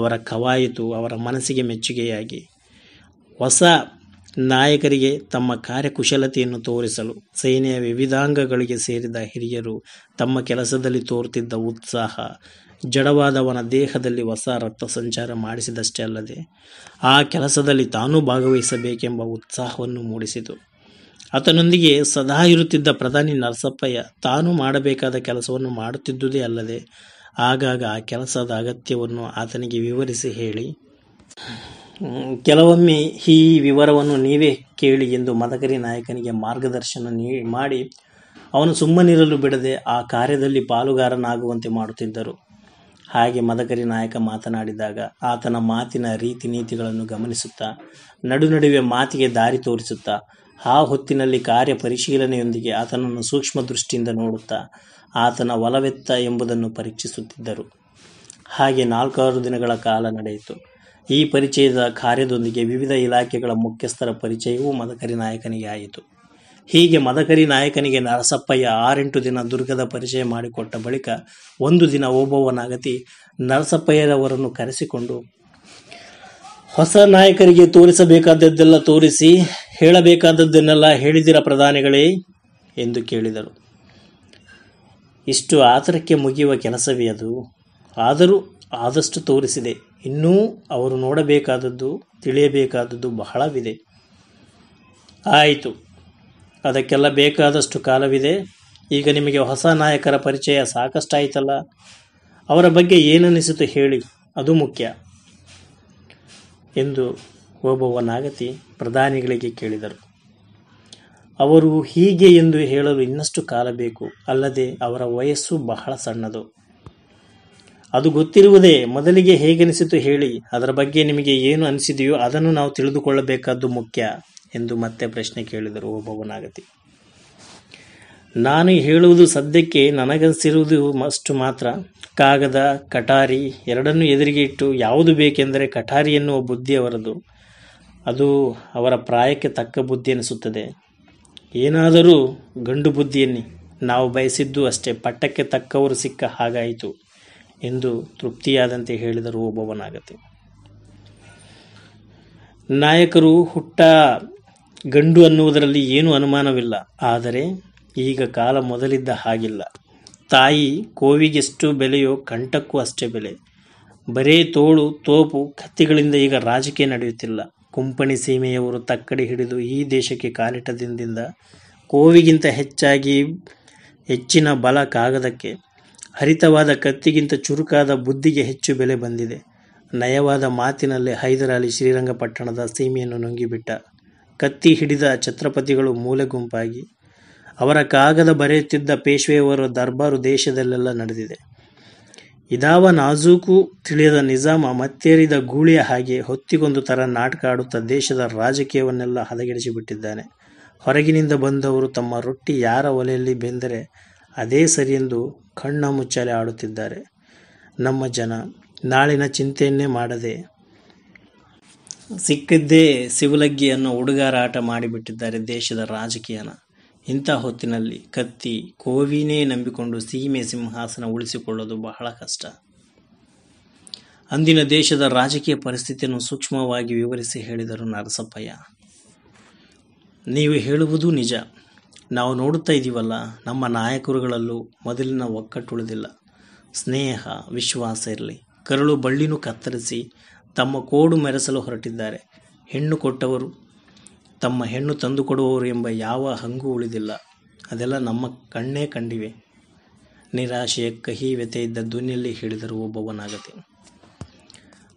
ಅವರ ಕವಾಯಿತು ಅವರ ಮನಸ್ಸಿಗೆ ಮೆಚ್ಚುಗೆಯಾಗಿ ಹೊಸ ನಾಯಕರಿಗೆ ತಮ್ಮ ಕಾರ್ಯಕುಶಲತೆಯನ್ನು ತೋರಿಸಲು ಸೇನೆಯ ವಿವಿಧಾಂಗಗಳಿಗೆ ಸೇರಿದ ಹಿರಿಯರು ತಮ್ಮ ಕೆಲಸದಲ್ಲಿ ತೋರುತ್ತಿದ್ದ ಉತ್ಸಾಹ ಜಡವಾದವನ ದೇಹದಲ್ಲಿ ಹೊಸ ರಕ್ತ ಸಂಚಾರ ಮಾಡಿಸಿದಷ್ಟೇ ಅಲ್ಲದೆ ಆ ಕೆಲಸದಲ್ಲಿ ತಾನೂ ಭಾಗವಹಿಸಬೇಕೆಂಬ ಉತ್ಸಾಹವನ್ನು ಮೂಡಿಸಿತು ಆತನೊಂದಿಗೆ ಸದಾ ಇರುತ್ತಿದ್ದ ಪ್ರಧಾನಿ ನರಸಪ್ಪಯ್ಯ ತಾನು ಮಾಡಬೇಕಾದ ಕೆಲಸವನ್ನು ಮಾಡುತ್ತಿದ್ದುದೇ ಅಲ್ಲದೆ ಆಗಾಗ ಆ ಕೆಲಸದ ಅಗತ್ಯವನ್ನು ಆತನಿಗೆ ವಿವರಿಸಿ ಹೇಳಿ ಕೆಲವೊಮ್ಮೆ ಈ ವಿವರವನ್ನು ನೀವೇ ಕೇಳಿ ಎಂದು ಮದಕರಿ ನಾಯಕನಿಗೆ ಮಾರ್ಗದರ್ಶನ ನೀ ಮಾಡಿ ಅವನು ಸುಮ್ಮನಿರಲು ಬಿಡದೆ ಆ ಕಾರ್ಯದಲ್ಲಿ ಪಾಲುಗಾರನಾಗುವಂತೆ ಮಾಡುತ್ತಿದ್ದರು ಹಾಗೆ ಮದಕರಿ ನಾಯಕ ಮಾತನಾಡಿದಾಗ ಆತನ ಮಾತಿನ ರೀತಿ ನೀತಿಗಳನ್ನು ಗಮನಿಸುತ್ತಾ ನಡುವೆ ಮಾತಿಗೆ ದಾರಿ ತೋರಿಸುತ್ತಾ ಆ ಹೊತ್ತಿನಲ್ಲಿ ಕಾರ್ಯ ಪರಿಶೀಲನೆಯೊಂದಿಗೆ ಆತನನ್ನು ಸೂಕ್ಷ್ಮ ದೃಷ್ಟಿಯಿಂದ ನೋಡುತ್ತಾ ಆತನ ಒಲವೆತ್ತ ಎಂಬುದನ್ನು ಪರೀಕ್ಷಿಸುತ್ತಿದ್ದರು ಹಾಗೆ ನಾಲ್ಕಾರು ದಿನಗಳ ಕಾಲ ನಡೆಯಿತು ಈ ಪರಿಚಯದ ಕಾರ್ಯದೊಂದಿಗೆ ವಿವಿಧ ಇಲಾಖೆಗಳ ಮುಖ್ಯಸ್ಥರ ಪರಿಚಯವೂ ಮದಕರಿ ನಾಯಕನಿಗೆ ಆಯಿತು ಹೀಗೆ ಮದಕರಿ ನಾಯಕನಿಗೆ ನರಸಪ್ಪಯ್ಯ ಆರೆಂಟು ದಿನ ದುರ್ಗದ ಪರಿಚಯ ಮಾಡಿಕೊಟ್ಟ ಬಳಿಕ ಒಂದು ದಿನ ಓಬವ್ವನಾಗತಿ ನರಸಪ್ಪಯ್ಯರವರನ್ನು ಕರೆಸಿಕೊಂಡು ಹೊಸ ನಾಯಕರಿಗೆ ತೋರಿಸಬೇಕಾದದ್ದೆಲ್ಲ ತೋರಿಸಿ ಹೇಳಬೇಕಾದದ್ದನ್ನೆಲ್ಲ ಹೇಳಿದಿರ ಪ್ರಧಾನಿಗಳೇ ಎಂದು ಕೇಳಿದರು ಇಷ್ಟು ಆತರಕ್ಕೆ ಮುಗಿಯುವ ಕೆಲಸವೇ ಅದು ಆದರೂ ಆದಷ್ಟು ತೋರಿಸಿದೆ ಇನ್ನೂ ಅವರು ನೋಡಬೇಕಾದದ್ದು ತಿಳಿಯಬೇಕಾದದ್ದು ಬಹಳವಿದೆ ಆಯಿತು ಅದಕ್ಕೆಲ್ಲ ಬೇಕಾದಷ್ಟು ಕಾಲವಿದೆ ಈಗ ನಿಮಗೆ ಹೊಸ ನಾಯಕರ ಪರಿಚಯ ಸಾಕಷ್ಟಾಯಿತಲ್ಲ ಅವರ ಬಗ್ಗೆ ಏನನ್ನಿಸಿತು ಹೇಳಿ ಅದು ಮುಖ್ಯ ಎಂದು ಒಬ್ಬವ ನಾಗತಿ ಪ್ರಧಾನಿಗಳಿಗೆ ಕೇಳಿದರು ಅವರು ಹೀಗೆ ಎಂದು ಹೇಳಲು ಇನ್ನಷ್ಟು ಕಾಲ ಬೇಕು ಅಲ್ಲದೆ ಅವರ ವಯಸ್ಸು ಬಹಳ ಸಣ್ಣದು ಅದು ಗೊತ್ತಿರುವುದೇ ಮೊದಲಿಗೆ ಹೇಗೆನಿಸಿತು ಹೇಳಿ ಅದರ ಬಗ್ಗೆ ನಿಮಗೆ ಏನು ಅನಿಸಿದೆಯೋ ಅದನ್ನು ನಾವು ತಿಳಿದುಕೊಳ್ಳಬೇಕಾದ್ದು ಮುಖ್ಯ ಎಂದು ಮತ್ತೆ ಪ್ರಶ್ನೆ ಕೇಳಿದರು ಒಬ್ಬವನಾಗತಿ ನಾನು ಹೇಳುವುದು ಸದ್ಯಕ್ಕೆ ನನಗನಿಸಿರುವುದು ಅಷ್ಟು ಮಾತ್ರ ಕಾಗದ ಕಟಾರಿ ಎರಡನ್ನೂ ಎದುರಿಗೆ ಇಟ್ಟು ಯಾವುದು ಬೇಕೆಂದರೆ ಕಠಾರಿ ಎನ್ನುವ ಬುದ್ಧಿ ಅವರದು ಅದು ಅವರ ಪ್ರಾಯಕ್ಕೆ ತಕ್ಕ ಬುದ್ಧಿ ಅನಿಸುತ್ತದೆ ಏನಾದರೂ ಗಂಡು ಬುದ್ಧಿಯನ್ನೇ ನಾವು ಬಯಸಿದ್ದು ಅಷ್ಟೇ ಪಟ್ಟಕ್ಕೆ ತಕ್ಕವರು ಸಿಕ್ಕ ಹಾಗಾಯಿತು ಎಂದು ತೃಪ್ತಿಯಾದಂತೆ ಹೇಳಿದರು ಒಬ್ಬವನಾಗತ್ತೆ ನಾಯಕರು ಹುಟ್ಟ ಗಂಡು ಅನ್ನುವುದರಲ್ಲಿ ಏನೂ ಅನುಮಾನವಿಲ್ಲ ಆದರೆ ಈಗ ಕಾಲ ಮೊದಲಿದ್ದ ಹಾಗಿಲ್ಲ ತಾಯಿ ಕೋವಿಗೆಷ್ಟು ಬೆಲೆಯೋ ಕಂಠಕ್ಕೂ ಅಷ್ಟೇ ಬೆಲೆ ಬರೇ ತೋಳು ತೋಪು ಕತ್ತಿಗಳಿಂದ ಈಗ ರಾಜಕೀಯ ನಡೆಯುತ್ತಿಲ್ಲ ಕುಂಪಣಿ ಸೀಮೆಯವರು ತಕ್ಕಡಿ ಹಿಡಿದು ಈ ದೇಶಕ್ಕೆ ಕಾಲಿಟ್ಟ ಕೋವಿಗಿಂತ ಹೆಚ್ಚಾಗಿ ಹೆಚ್ಚಿನ ಬಲ ಕಾಗದಕ್ಕೆ ಹರಿತವಾದ ಕತ್ತಿಗಿಂತ ಚುರುಕಾದ ಬುದ್ಧಿಗೆ ಹೆಚ್ಚು ಬೆಲೆ ಬಂದಿದೆ ನಯವಾದ ಮಾತಿನಲ್ಲಿ ಹೈದರಾಲಿ ಶ್ರೀರಂಗಪಟ್ಟಣದ ಸೀಮೆಯನ್ನು ನುಂಗಿಬಿಟ್ಟ ಕತ್ತಿ ಹಿಡಿದ ಛತ್ರಪತಿಗಳು ಮೂಲೆ ಗುಂಪಾಗಿ ಅವರ ಕಾಗದ ಬರೆಯುತ್ತಿದ್ದ ಪೇಶ್ವೆಯವರ ದರ್ಬಾರು ದೇಶದಲ್ಲೆಲ್ಲ ನಡೆದಿದೆ ಇದಾವ ನಾಜೂಕು ತಿಳಿಯದ ನಿಜಾಮ ಮತ್ತೇರಿದ ಗೂಳಿಯ ಹಾಗೆ ಹೊತ್ತಿಗೊಂದು ಥರ ನಾಟಕ ಆಡುತ್ತಾ ದೇಶದ ರಾಜಕೀಯವನ್ನೆಲ್ಲ ಹದಗೆಡಿಸಿಬಿಟ್ಟಿದ್ದಾನೆ ಹೊರಗಿನಿಂದ ಬಂದವರು ತಮ್ಮ ರೊಟ್ಟಿ ಯಾರ ಒಲೆಯಲ್ಲಿ ಬೆಂದರೆ ಅದೇ ಸರಿಯೆಂದು ಕಣ್ಣ ಮುಚ್ಚಾಲೆ ಆಡುತ್ತಿದ್ದಾರೆ ನಮ್ಮ ಜನ ನಾಳಿನ ಚಿಂತೆಯನ್ನೇ ಮಾಡದೆ ಸಿಕ್ಕಿದ್ದೇ ಸಿವುಲಗ್ಗಿಯನ್ನು ಹುಡುಗಾರಾಟ ಮಾಡಿಬಿಟ್ಟಿದ್ದಾರೆ ದೇಶದ ರಾಜಕೀಯನ ಇಂಥ ಹೊತ್ತಿನಲ್ಲಿ ಕತ್ತಿ ಕೋವಿನೇ ನಂಬಿಕೊಂಡು ಸೀಮೆ ಸಿಂಹಾಸನ ಉಳಿಸಿಕೊಳ್ಳೋದು ಬಹಳ ಕಷ್ಟ ಅಂದಿನ ದೇಶದ ರಾಜಕೀಯ ಪರಿಸ್ಥಿತಿಯನ್ನು ಸೂಕ್ಷ್ಮವಾಗಿ ವಿವರಿಸಿ ಹೇಳಿದರು ನರಸಪ್ಪಯ್ಯ ನೀವು ಹೇಳುವುದು ನಿಜ ನಾವು ನೋಡುತ್ತಾ ಇದ್ದೀವಲ್ಲ ನಮ್ಮ ನಾಯಕರುಗಳಲ್ಲೂ ಮೊದಲಿನ ಒಕ್ಕಟ್ಟು ಉಳಿದಿಲ್ಲ ಸ್ನೇಹ ವಿಶ್ವಾಸ ಇರಲಿ ಕರುಳು ಬಳ್ಳಿನೂ ಕತ್ತರಿಸಿ ತಮ್ಮ ಕೋಡು ಮೆರೆಸಲು ಹೊರಟಿದ್ದಾರೆ ಹೆಣ್ಣು ಕೊಟ್ಟವರು ತಮ್ಮ ಹೆಣ್ಣು ತಂದುಕೊಡುವವರು ಎಂಬ ಯಾವ ಹಂಗು ಉಳಿದಿಲ್ಲ ಅದೆಲ್ಲ ನಮ್ಮ ಕಣ್ಣೇ ಕಂಡಿವೆ ನಿರಾಶೆಯ ಕಹಿ ವ್ಯತೆ ಇದ್ದ ಧ್ವನಿಯಲ್ಲಿ ಹೇಳಿದರು ಒಬ್ಬವನಾಗತಿ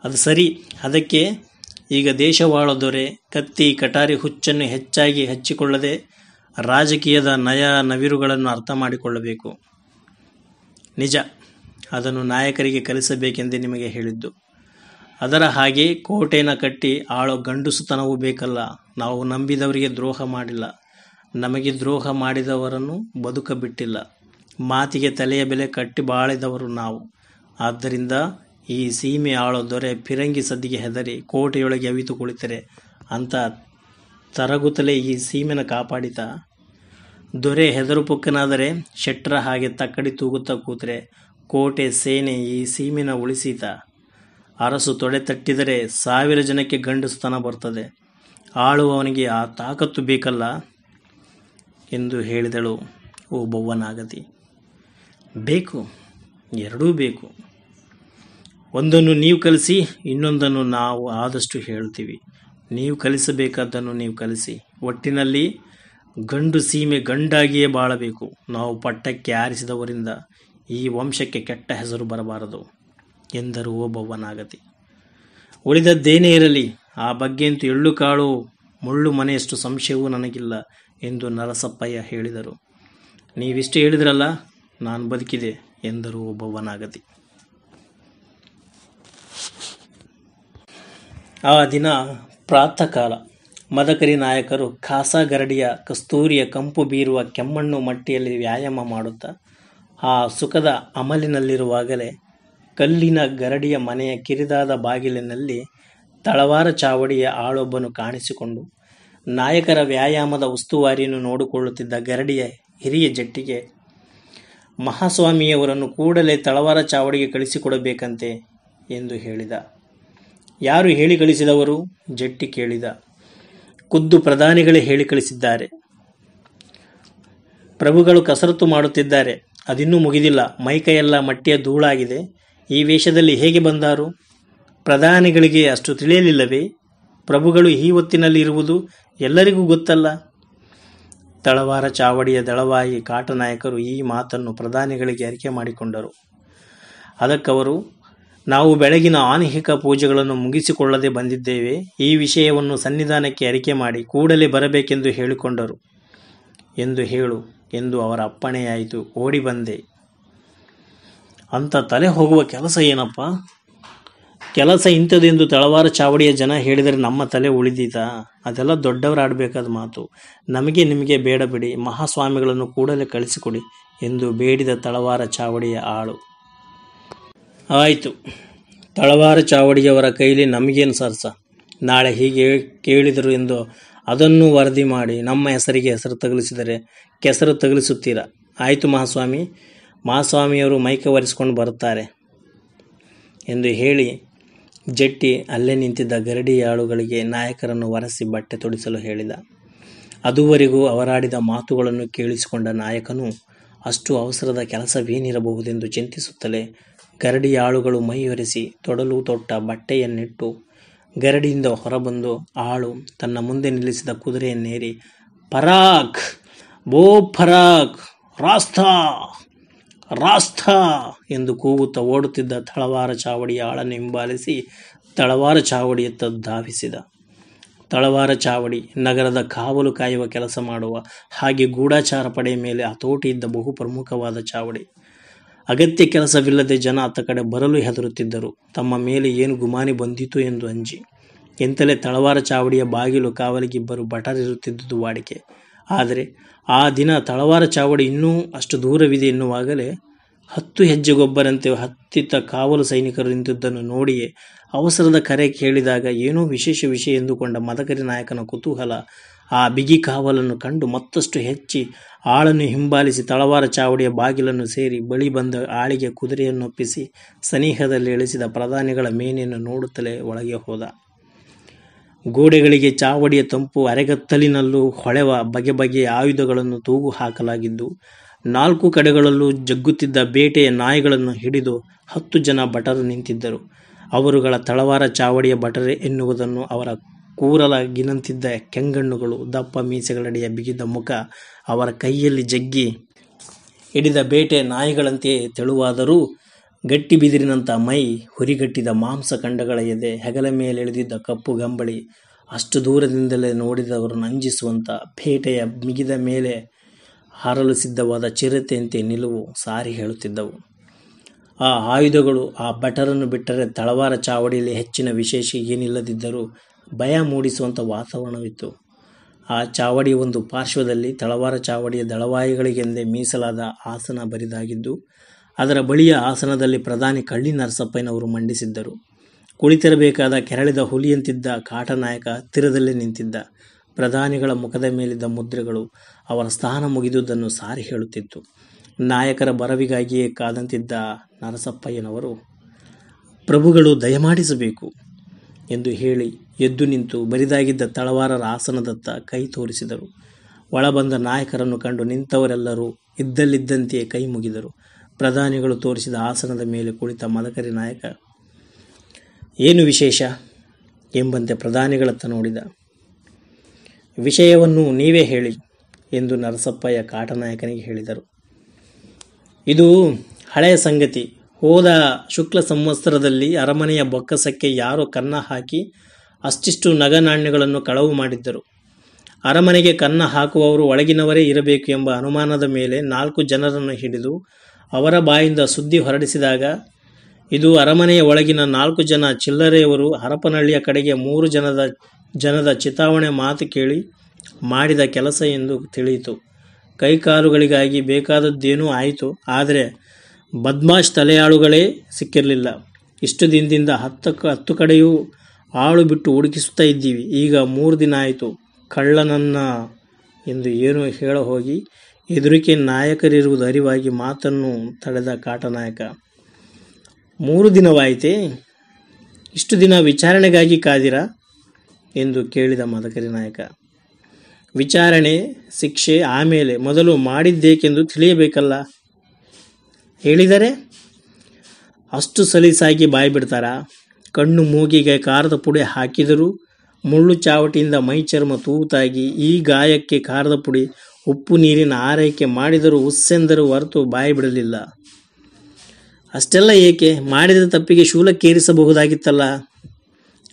ಅದು ಸರಿ ಅದಕ್ಕೆ ಈಗ ದೇಶವಾಳ ದೊರೆ ಕತ್ತಿ ಕಟಾರಿ ಹುಚ್ಚನ್ನು ಹೆಚ್ಚಾಗಿ ಹಚ್ಚಿಕೊಳ್ಳದೆ ರಾಜಕೀಯದ ನಯ ನವಿರುಗಳನ್ನು ಅರ್ಥ ಮಾಡಿಕೊಳ್ಳಬೇಕು ನಿಜ ಅದನ್ನು ನಾಯಕರಿಗೆ ಕಲಿಸಬೇಕೆಂದೇ ನಿಮಗೆ ಹೇಳಿದ್ದು ಅದರ ಹಾಗೆ ಕೋಟೆನ ಕಟ್ಟಿ ಆಳೋ ಗಂಡುಸುತನವೂ ಬೇಕಲ್ಲ ನಾವು ನಂಬಿದವರಿಗೆ ದ್ರೋಹ ಮಾಡಿಲ್ಲ ನಮಗೆ ದ್ರೋಹ ಮಾಡಿದವರನ್ನು ಬದುಕ ಬಿಟ್ಟಿಲ್ಲ ಮಾತಿಗೆ ತಲೆಯ ಬೆಲೆ ಕಟ್ಟಿ ಬಾಳಿದವರು ನಾವು ಆದ್ದರಿಂದ ಈ ಸೀಮೆ ಆಳೋ ದೊರೆ ಫಿರಂಗಿ ಸದ್ದಿಗೆ ಹೆದರಿ ಕೋಟೆಯೊಳಗೆ ಅವಿತು ಕುಳಿತರೆ ಅಂತ ತರಗುತ್ತಲೇ ಈ ಸೀಮೆನ ಕಾಪಾಡಿತ ದೊರೆ ಹೆದರುಪುಕ್ಕನಾದರೆ ಶೆಟ್ರ ಹಾಗೆ ತಕ್ಕಡಿ ತೂಗುತ್ತಾ ಕೂತ್ರೆ ಕೋಟೆ ಸೇನೆ ಈ ಸೀಮೆನ ಉಳಿಸೀತ ಅರಸು ತೊಡೆ ತಟ್ಟಿದರೆ ಸಾವಿರ ಜನಕ್ಕೆ ಸ್ಥಾನ ಬರ್ತದೆ ಆಳುವವನಿಗೆ ಆ ತಾಕತ್ತು ಬೇಕಲ್ಲ ಎಂದು ಹೇಳಿದಳು ಓ ಬೊವ್ವನಾಗತಿ ಬೇಕು ಎರಡೂ ಬೇಕು ಒಂದನ್ನು ನೀವು ಕಲಿಸಿ ಇನ್ನೊಂದನ್ನು ನಾವು ಆದಷ್ಟು ಹೇಳ್ತೀವಿ ನೀವು ಕಲಿಸಬೇಕಾದ್ದನ್ನು ನೀವು ಕಲಿಸಿ ಒಟ್ಟಿನಲ್ಲಿ ಗಂಡು ಸೀಮೆ ಗಂಡಾಗಿಯೇ ಬಾಳಬೇಕು ನಾವು ಪಟ್ಟಕ್ಕೆ ಆರಿಸಿದವರಿಂದ ಈ ವಂಶಕ್ಕೆ ಕೆಟ್ಟ ಹೆಸರು ಬರಬಾರದು ಎಂದರು ಓಬವ್ವನಾಗತಿ ಉಳಿದದ್ದೇನೇ ಇರಲಿ ಆ ಬಗ್ಗೆ ಅಂತೂ ಎಳ್ಳು ಕಾಳು ಮುಳ್ಳು ಮನೆಯಷ್ಟು ಸಂಶಯವೂ ನನಗಿಲ್ಲ ಎಂದು ನರಸಪ್ಪಯ್ಯ ಹೇಳಿದರು ನೀವಿಷ್ಟು ಹೇಳಿದ್ರಲ್ಲ ನಾನು ಬದುಕಿದೆ ಎಂದರು ಒಬ್ಬವನಾಗತಿ ಆ ದಿನ ಪ್ರಾತಃ ಕಾಲ ಮದಕರಿ ನಾಯಕರು ಖಾಸಾಗರಡಿಯ ಕಸ್ತೂರಿಯ ಕಂಪು ಬೀರುವ ಕೆಮ್ಮಣ್ಣು ಮಟ್ಟಿಯಲ್ಲಿ ವ್ಯಾಯಾಮ ಮಾಡುತ್ತಾ ಆ ಸುಖದ ಅಮಲಿನಲ್ಲಿರುವಾಗಲೇ ಕಲ್ಲಿನ ಗರಡಿಯ ಮನೆಯ ಕಿರಿದಾದ ಬಾಗಿಲಿನಲ್ಲಿ ತಳವಾರ ಚಾವಡಿಯ ಆಳೊಬ್ಬನು ಕಾಣಿಸಿಕೊಂಡು ನಾಯಕರ ವ್ಯಾಯಾಮದ ಉಸ್ತುವಾರಿಯನ್ನು ನೋಡಿಕೊಳ್ಳುತ್ತಿದ್ದ ಗರಡಿಯ ಹಿರಿಯ ಜಟ್ಟಿಗೆ ಮಹಾಸ್ವಾಮಿಯವರನ್ನು ಕೂಡಲೇ ತಳವಾರ ಚಾವಡಿಗೆ ಕಳಿಸಿಕೊಡಬೇಕಂತೆ ಎಂದು ಹೇಳಿದ ಯಾರು ಹೇಳಿ ಕಳಿಸಿದವರು ಜಟ್ಟಿ ಕೇಳಿದ ಖುದ್ದು ಪ್ರಧಾನಿಗಳೇ ಹೇಳಿ ಕಳಿಸಿದ್ದಾರೆ ಪ್ರಭುಗಳು ಕಸರತ್ತು ಮಾಡುತ್ತಿದ್ದಾರೆ ಅದಿನ್ನೂ ಮುಗಿದಿಲ್ಲ ಮೈಕೈಯೆಲ್ಲ ಮಟ್ಟಿಯ ಧೂಳಾಗಿದೆ ಈ ವೇಷದಲ್ಲಿ ಹೇಗೆ ಬಂದಾರು ಪ್ರಧಾನಿಗಳಿಗೆ ಅಷ್ಟು ತಿಳಿಯಲಿಲ್ಲವೇ ಪ್ರಭುಗಳು ಈ ಹೊತ್ತಿನಲ್ಲಿ ಇರುವುದು ಎಲ್ಲರಿಗೂ ಗೊತ್ತಲ್ಲ ತಳವಾರ ಚಾವಡಿಯ ದಳವಾಯಿ ಕಾಟನಾಯಕರು ಈ ಮಾತನ್ನು ಪ್ರಧಾನಿಗಳಿಗೆ ಅರಿಕೆ ಮಾಡಿಕೊಂಡರು ಅದಕ್ಕವರು ನಾವು ಬೆಳಗಿನ ಆನಿಹಿಕ ಪೂಜೆಗಳನ್ನು ಮುಗಿಸಿಕೊಳ್ಳದೆ ಬಂದಿದ್ದೇವೆ ಈ ವಿಷಯವನ್ನು ಸನ್ನಿಧಾನಕ್ಕೆ ಅರಿಕೆ ಮಾಡಿ ಕೂಡಲೇ ಬರಬೇಕೆಂದು ಹೇಳಿಕೊಂಡರು ಎಂದು ಹೇಳು ಎಂದು ಅವರ ಅಪ್ಪಣೆಯಾಯಿತು ಓಡಿ ಬಂದೆ ಅಂತ ತಲೆ ಹೋಗುವ ಕೆಲಸ ಏನಪ್ಪ ಕೆಲಸ ಇಂಥದೆಂದು ತಳವಾರ ಚಾವಡಿಯ ಜನ ಹೇಳಿದರೆ ನಮ್ಮ ತಲೆ ಉಳಿದೀತಾ ಅದೆಲ್ಲ ಆಡಬೇಕಾದ ಮಾತು ನಮಗೆ ನಿಮಗೆ ಬೇಡ ಬಿಡಿ ಮಹಾಸ್ವಾಮಿಗಳನ್ನು ಕೂಡಲೇ ಕಳಿಸಿಕೊಡಿ ಎಂದು ಬೇಡಿದ ತಳವಾರ ಚಾವಡಿಯ ಆಳು ಆಯಿತು ತಳವಾರ ಚಾವಡಿಯವರ ಕೈಲಿ ನಮಗೇನು ಸರ್ಸ ನಾಳೆ ಹೀಗೆ ಕೇಳಿದರು ಎಂದು ಅದನ್ನು ವರದಿ ಮಾಡಿ ನಮ್ಮ ಹೆಸರಿಗೆ ಹೆಸರು ತಗಲಿಸಿದರೆ ಕೆಸರು ತಗಲಿಸುತ್ತೀರಾ ಆಯಿತು ಮಹಾಸ್ವಾಮಿ ಮಹಾಸ್ವಾಮಿಯವರು ಒರೆಸ್ಕೊಂಡು ಬರುತ್ತಾರೆ ಎಂದು ಹೇಳಿ ಜಟ್ಟಿ ಅಲ್ಲೇ ನಿಂತಿದ್ದ ಗರಡಿ ಆಳುಗಳಿಗೆ ನಾಯಕರನ್ನು ಒರೆಸಿ ಬಟ್ಟೆ ತೊಡಿಸಲು ಹೇಳಿದ ಅದುವರೆಗೂ ಅವರಾಡಿದ ಮಾತುಗಳನ್ನು ಕೇಳಿಸಿಕೊಂಡ ನಾಯಕನು ಅಷ್ಟು ಅವಸರದ ಕೆಲಸವೇನಿರಬಹುದೆಂದು ಚಿಂತಿಸುತ್ತಲೇ ಗರಡಿ ಆಳುಗಳು ಮೈಯೊರೆಸಿ ತೊಡಲು ತೊಟ್ಟ ಬಟ್ಟೆಯನ್ನಿಟ್ಟು ಗರಡಿಯಿಂದ ಹೊರಬಂದು ಆಳು ತನ್ನ ಮುಂದೆ ನಿಲ್ಲಿಸಿದ ಕುದುರೆಯನ್ನೇರಿ ಪರಾಕ್ ಬೋ ಫರಾಕ್ ರಾಸ್ತಾ ರಾಸ್ತಾ ಎಂದು ಕೂಗುತ್ತಾ ಓಡುತ್ತಿದ್ದ ತಳವಾರ ಚಾವಡಿಯ ಆಳನ್ನು ಹಿಂಬಾಲಿಸಿ ತಳವಾರ ಚಾವಡಿಯತ್ತ ಧಾವಿಸಿದ ತಳವಾರ ಚಾವಡಿ ನಗರದ ಕಾವಲು ಕಾಯುವ ಕೆಲಸ ಮಾಡುವ ಹಾಗೆ ಗೂಢಾಚಾರ ಪಡೆಯ ಮೇಲೆ ಹತೋಟಿ ಇದ್ದ ಬಹು ಪ್ರಮುಖವಾದ ಚಾವಡಿ ಅಗತ್ಯ ಕೆಲಸವಿಲ್ಲದೆ ಜನ ಆತ ಕಡೆ ಬರಲು ಹೆದರುತ್ತಿದ್ದರು ತಮ್ಮ ಮೇಲೆ ಏನು ಗುಮಾನಿ ಬಂದಿತು ಎಂದು ಅಂಜಿ ಎಂತಲೇ ತಳವಾರ ಚಾವಡಿಯ ಬಾಗಿಲು ಕಾವಲಿಗಿಬ್ಬರು ಬಟರಿರುತ್ತಿದ್ದುದು ವಾಡಿಕೆ ಆದರೆ ಆ ದಿನ ತಳವಾರ ಚಾವಡಿ ಇನ್ನೂ ಅಷ್ಟು ದೂರವಿದೆ ಎನ್ನುವಾಗಲೇ ಹತ್ತು ಹೆಜ್ಜೆ ಗೊಬ್ಬರಂತೆ ಹತ್ತಿತ್ತ ಕಾವಲು ಸೈನಿಕರು ನಿಂತಿದ್ದನ್ನು ನೋಡಿಯೇ ಅವಸರದ ಕರೆ ಕೇಳಿದಾಗ ಏನೋ ವಿಶೇಷ ವಿಷಯ ಎಂದುಕೊಂಡ ಮದಕರಿ ನಾಯಕನ ಕುತೂಹಲ ಆ ಬಿಗಿ ಕಾವಲನ್ನು ಕಂಡು ಮತ್ತಷ್ಟು ಹೆಚ್ಚಿ ಆಳನ್ನು ಹಿಂಬಾಲಿಸಿ ತಳವಾರ ಚಾವಡಿಯ ಬಾಗಿಲನ್ನು ಸೇರಿ ಬಳಿ ಬಂದ ಆಳಿಗೆ ಕುದುರೆಯನ್ನೊಪ್ಪಿಸಿ ಸನಿಹದಲ್ಲಿ ಇಳಿಸಿದ ಪ್ರಧಾನಿಗಳ ಮೇನೆಯನ್ನು ನೋಡುತ್ತಲೇ ಒಳಗೆ ಹೋದ ಗೋಡೆಗಳಿಗೆ ಚಾವಡಿಯ ತಂಪು ಅರೆಗತ್ತಲಿನಲ್ಲೂ ಹೊಳೆವ ಬಗೆ ಬಗೆಯ ಆಯುಧಗಳನ್ನು ತೂಗು ಹಾಕಲಾಗಿದ್ದು ನಾಲ್ಕು ಕಡೆಗಳಲ್ಲೂ ಜಗ್ಗುತ್ತಿದ್ದ ಬೇಟೆಯ ನಾಯಿಗಳನ್ನು ಹಿಡಿದು ಹತ್ತು ಜನ ಭಟರು ನಿಂತಿದ್ದರು ಅವರುಗಳ ತಳವಾರ ಚಾವಡಿಯ ಭಟರೆ ಎನ್ನುವುದನ್ನು ಅವರ ಕೂರಲಾಗಿನಂತಿದ್ದ ಕೆಂಗಣ್ಣುಗಳು ದಪ್ಪ ಮೀಸೆಗಳಡಿಯ ಬಿಗಿದ ಮುಖ ಅವರ ಕೈಯಲ್ಲಿ ಜಗ್ಗಿ ಹಿಡಿದ ಬೇಟೆ ನಾಯಿಗಳಂತೆಯೇ ತೆಳುವಾದರೂ ಗಟ್ಟಿ ಬಿದಿರಿನಂಥ ಮೈ ಹುರಿಗಟ್ಟಿದ ಮಾಂಸ ಖಂಡಗಳ ಎದೆ ಹೆಗಲ ಮೇಲೆ ಎಳೆದಿದ್ದ ಕಪ್ಪು ಗಂಬಳಿ ಅಷ್ಟು ದೂರದಿಂದಲೇ ನೋಡಿದವರು ನಂಜಿಸುವಂಥ ಬೇಟೆಯ ಮಿಗಿದ ಮೇಲೆ ಹಾರಲು ಸಿದ್ಧವಾದ ಚಿರತೆಯಂತೆ ನಿಲುವು ಸಾರಿ ಹೇಳುತ್ತಿದ್ದವು ಆ ಆಯುಧಗಳು ಆ ಭಟರನ್ನು ಬಿಟ್ಟರೆ ತಳವಾರ ಚಾವಡಿಯಲ್ಲಿ ಹೆಚ್ಚಿನ ವಿಶೇಷ ಏನಿಲ್ಲದಿದ್ದರೂ ಭಯ ಮೂಡಿಸುವಂಥ ವಾತಾವರಣವಿತ್ತು ಆ ಚಾವಡಿ ಒಂದು ಪಾರ್ಶ್ವದಲ್ಲಿ ತಳವಾರ ಚಾವಡಿಯ ದಳವಾಯಿಗಳಿಗೆಂದೇ ಮೀಸಲಾದ ಆಸನ ಬರಿದಾಗಿದ್ದು ಅದರ ಬಳಿಯ ಆಸನದಲ್ಲಿ ಪ್ರಧಾನಿ ಕಳ್ಳಿ ನರಸಪ್ಪಯ್ಯನವರು ಮಂಡಿಸಿದ್ದರು ಕುಳಿತಿರಬೇಕಾದ ಕೆರಳಿದ ಹುಲಿಯಂತಿದ್ದ ಕಾಟನಾಯಕ ಹತ್ತಿರದಲ್ಲಿ ನಿಂತಿದ್ದ ಪ್ರಧಾನಿಗಳ ಮುಖದ ಮೇಲಿದ್ದ ಮುದ್ರೆಗಳು ಅವರ ಸ್ಥಾನ ಮುಗಿದುದನ್ನು ಸಾರಿ ಹೇಳುತ್ತಿತ್ತು ನಾಯಕರ ಬರವಿಗಾಗಿಯೇ ಕಾದಂತಿದ್ದ ನರಸಪ್ಪಯ್ಯನವರು ಪ್ರಭುಗಳು ದಯಮಾಡಿಸಬೇಕು ಎಂದು ಹೇಳಿ ಎದ್ದು ನಿಂತು ಬರಿದಾಗಿದ್ದ ತಳವಾರರ ಆಸನದತ್ತ ಕೈ ತೋರಿಸಿದರು ಒಳಬಂದ ನಾಯಕರನ್ನು ಕಂಡು ನಿಂತವರೆಲ್ಲರೂ ಇದ್ದಲ್ಲಿದ್ದಂತೆಯೇ ಕೈ ಮುಗಿದರು ಪ್ರಧಾನಿಗಳು ತೋರಿಸಿದ ಆಸನದ ಮೇಲೆ ಕುಳಿತ ಮದಕರಿ ನಾಯಕ ಏನು ವಿಶೇಷ ಎಂಬಂತೆ ಪ್ರಧಾನಿಗಳತ್ತ ನೋಡಿದ ವಿಷಯವನ್ನು ನೀವೇ ಹೇಳಿ ಎಂದು ನರಸಪ್ಪಯ್ಯ ಕಾಟನಾಯಕನಿಗೆ ಹೇಳಿದರು ಇದು ಹಳೆಯ ಸಂಗತಿ ಹೋದ ಶುಕ್ಲ ಸಂವತ್ಸರದಲ್ಲಿ ಅರಮನೆಯ ಬೊಕ್ಕಸಕ್ಕೆ ಯಾರೋ ಕನ್ನ ಹಾಕಿ ಅಷ್ಟಿಷ್ಟು ನಗನಾಣ್ಯಗಳನ್ನು ಕಳವು ಮಾಡಿದ್ದರು ಅರಮನೆಗೆ ಕನ್ನ ಹಾಕುವವರು ಒಳಗಿನವರೇ ಇರಬೇಕು ಎಂಬ ಅನುಮಾನದ ಮೇಲೆ ನಾಲ್ಕು ಜನರನ್ನು ಹಿಡಿದು ಅವರ ಬಾಯಿಂದ ಸುದ್ದಿ ಹೊರಡಿಸಿದಾಗ ಇದು ಅರಮನೆಯ ಒಳಗಿನ ನಾಲ್ಕು ಜನ ಚಿಲ್ಲರೆಯವರು ಹರಪನಹಳ್ಳಿಯ ಕಡೆಗೆ ಮೂರು ಜನದ ಜನದ ಚಿತಾವಣೆ ಮಾತು ಕೇಳಿ ಮಾಡಿದ ಕೆಲಸ ಎಂದು ತಿಳಿಯಿತು ಕೈಕಾಲುಗಳಿಗಾಗಿ ಬೇಕಾದದ್ದೇನೂ ಆಯಿತು ಆದರೆ ಬದ್ಮಾಶ್ ತಲೆಯಾಳುಗಳೇ ಸಿಕ್ಕಿರಲಿಲ್ಲ ಇಷ್ಟು ದಿನದಿಂದ ಹತ್ತು ಹತ್ತು ಕಡೆಯೂ ಆಳು ಬಿಟ್ಟು ಹುಡುಕಿಸುತ್ತಾ ಇದ್ದೀವಿ ಈಗ ಮೂರು ದಿನ ಆಯಿತು ಕಳ್ಳನನ್ನ ಎಂದು ಏನು ಹೇಳ ಹೋಗಿ ಎದುರಿಕೆ ನಾಯಕರಿರುವುದು ಅರಿವಾಗಿ ಮಾತನ್ನು ತಡೆದ ಕಾಟನಾಯಕ ಮೂರು ದಿನವಾಯಿತೇ ಇಷ್ಟು ದಿನ ವಿಚಾರಣೆಗಾಗಿ ಕಾದಿರ ಎಂದು ಕೇಳಿದ ಮದಕರಿ ನಾಯಕ ವಿಚಾರಣೆ ಶಿಕ್ಷೆ ಆಮೇಲೆ ಮೊದಲು ಮಾಡಿದ್ದೇಕೆಂದು ತಿಳಿಯಬೇಕಲ್ಲ ಹೇಳಿದರೆ ಅಷ್ಟು ಸಲೀಸಾಗಿ ಬಾಯಿ ಕಣ್ಣು ಮೂಗಿಗೆ ಕಾರದ ಪುಡಿ ಹಾಕಿದರು ಮುಳ್ಳು ಚಾವಟಿಯಿಂದ ಮೈ ಚರ್ಮ ತೂತಾಗಿ ಈ ಗಾಯಕ್ಕೆ ಕಾರದ ಪುಡಿ ಉಪ್ಪು ನೀರಿನ ಆರೈಕೆ ಮಾಡಿದರೂ ಉಸ್ಸೆಂದರೂ ಹೊರತು ಬಾಯಿ ಬಿಡಲಿಲ್ಲ ಅಷ್ಟೆಲ್ಲ ಏಕೆ ಮಾಡಿದ ತಪ್ಪಿಗೆ ಶೂಲಕ್ಕೇರಿಸಬಹುದಾಗಿತ್ತಲ್ಲ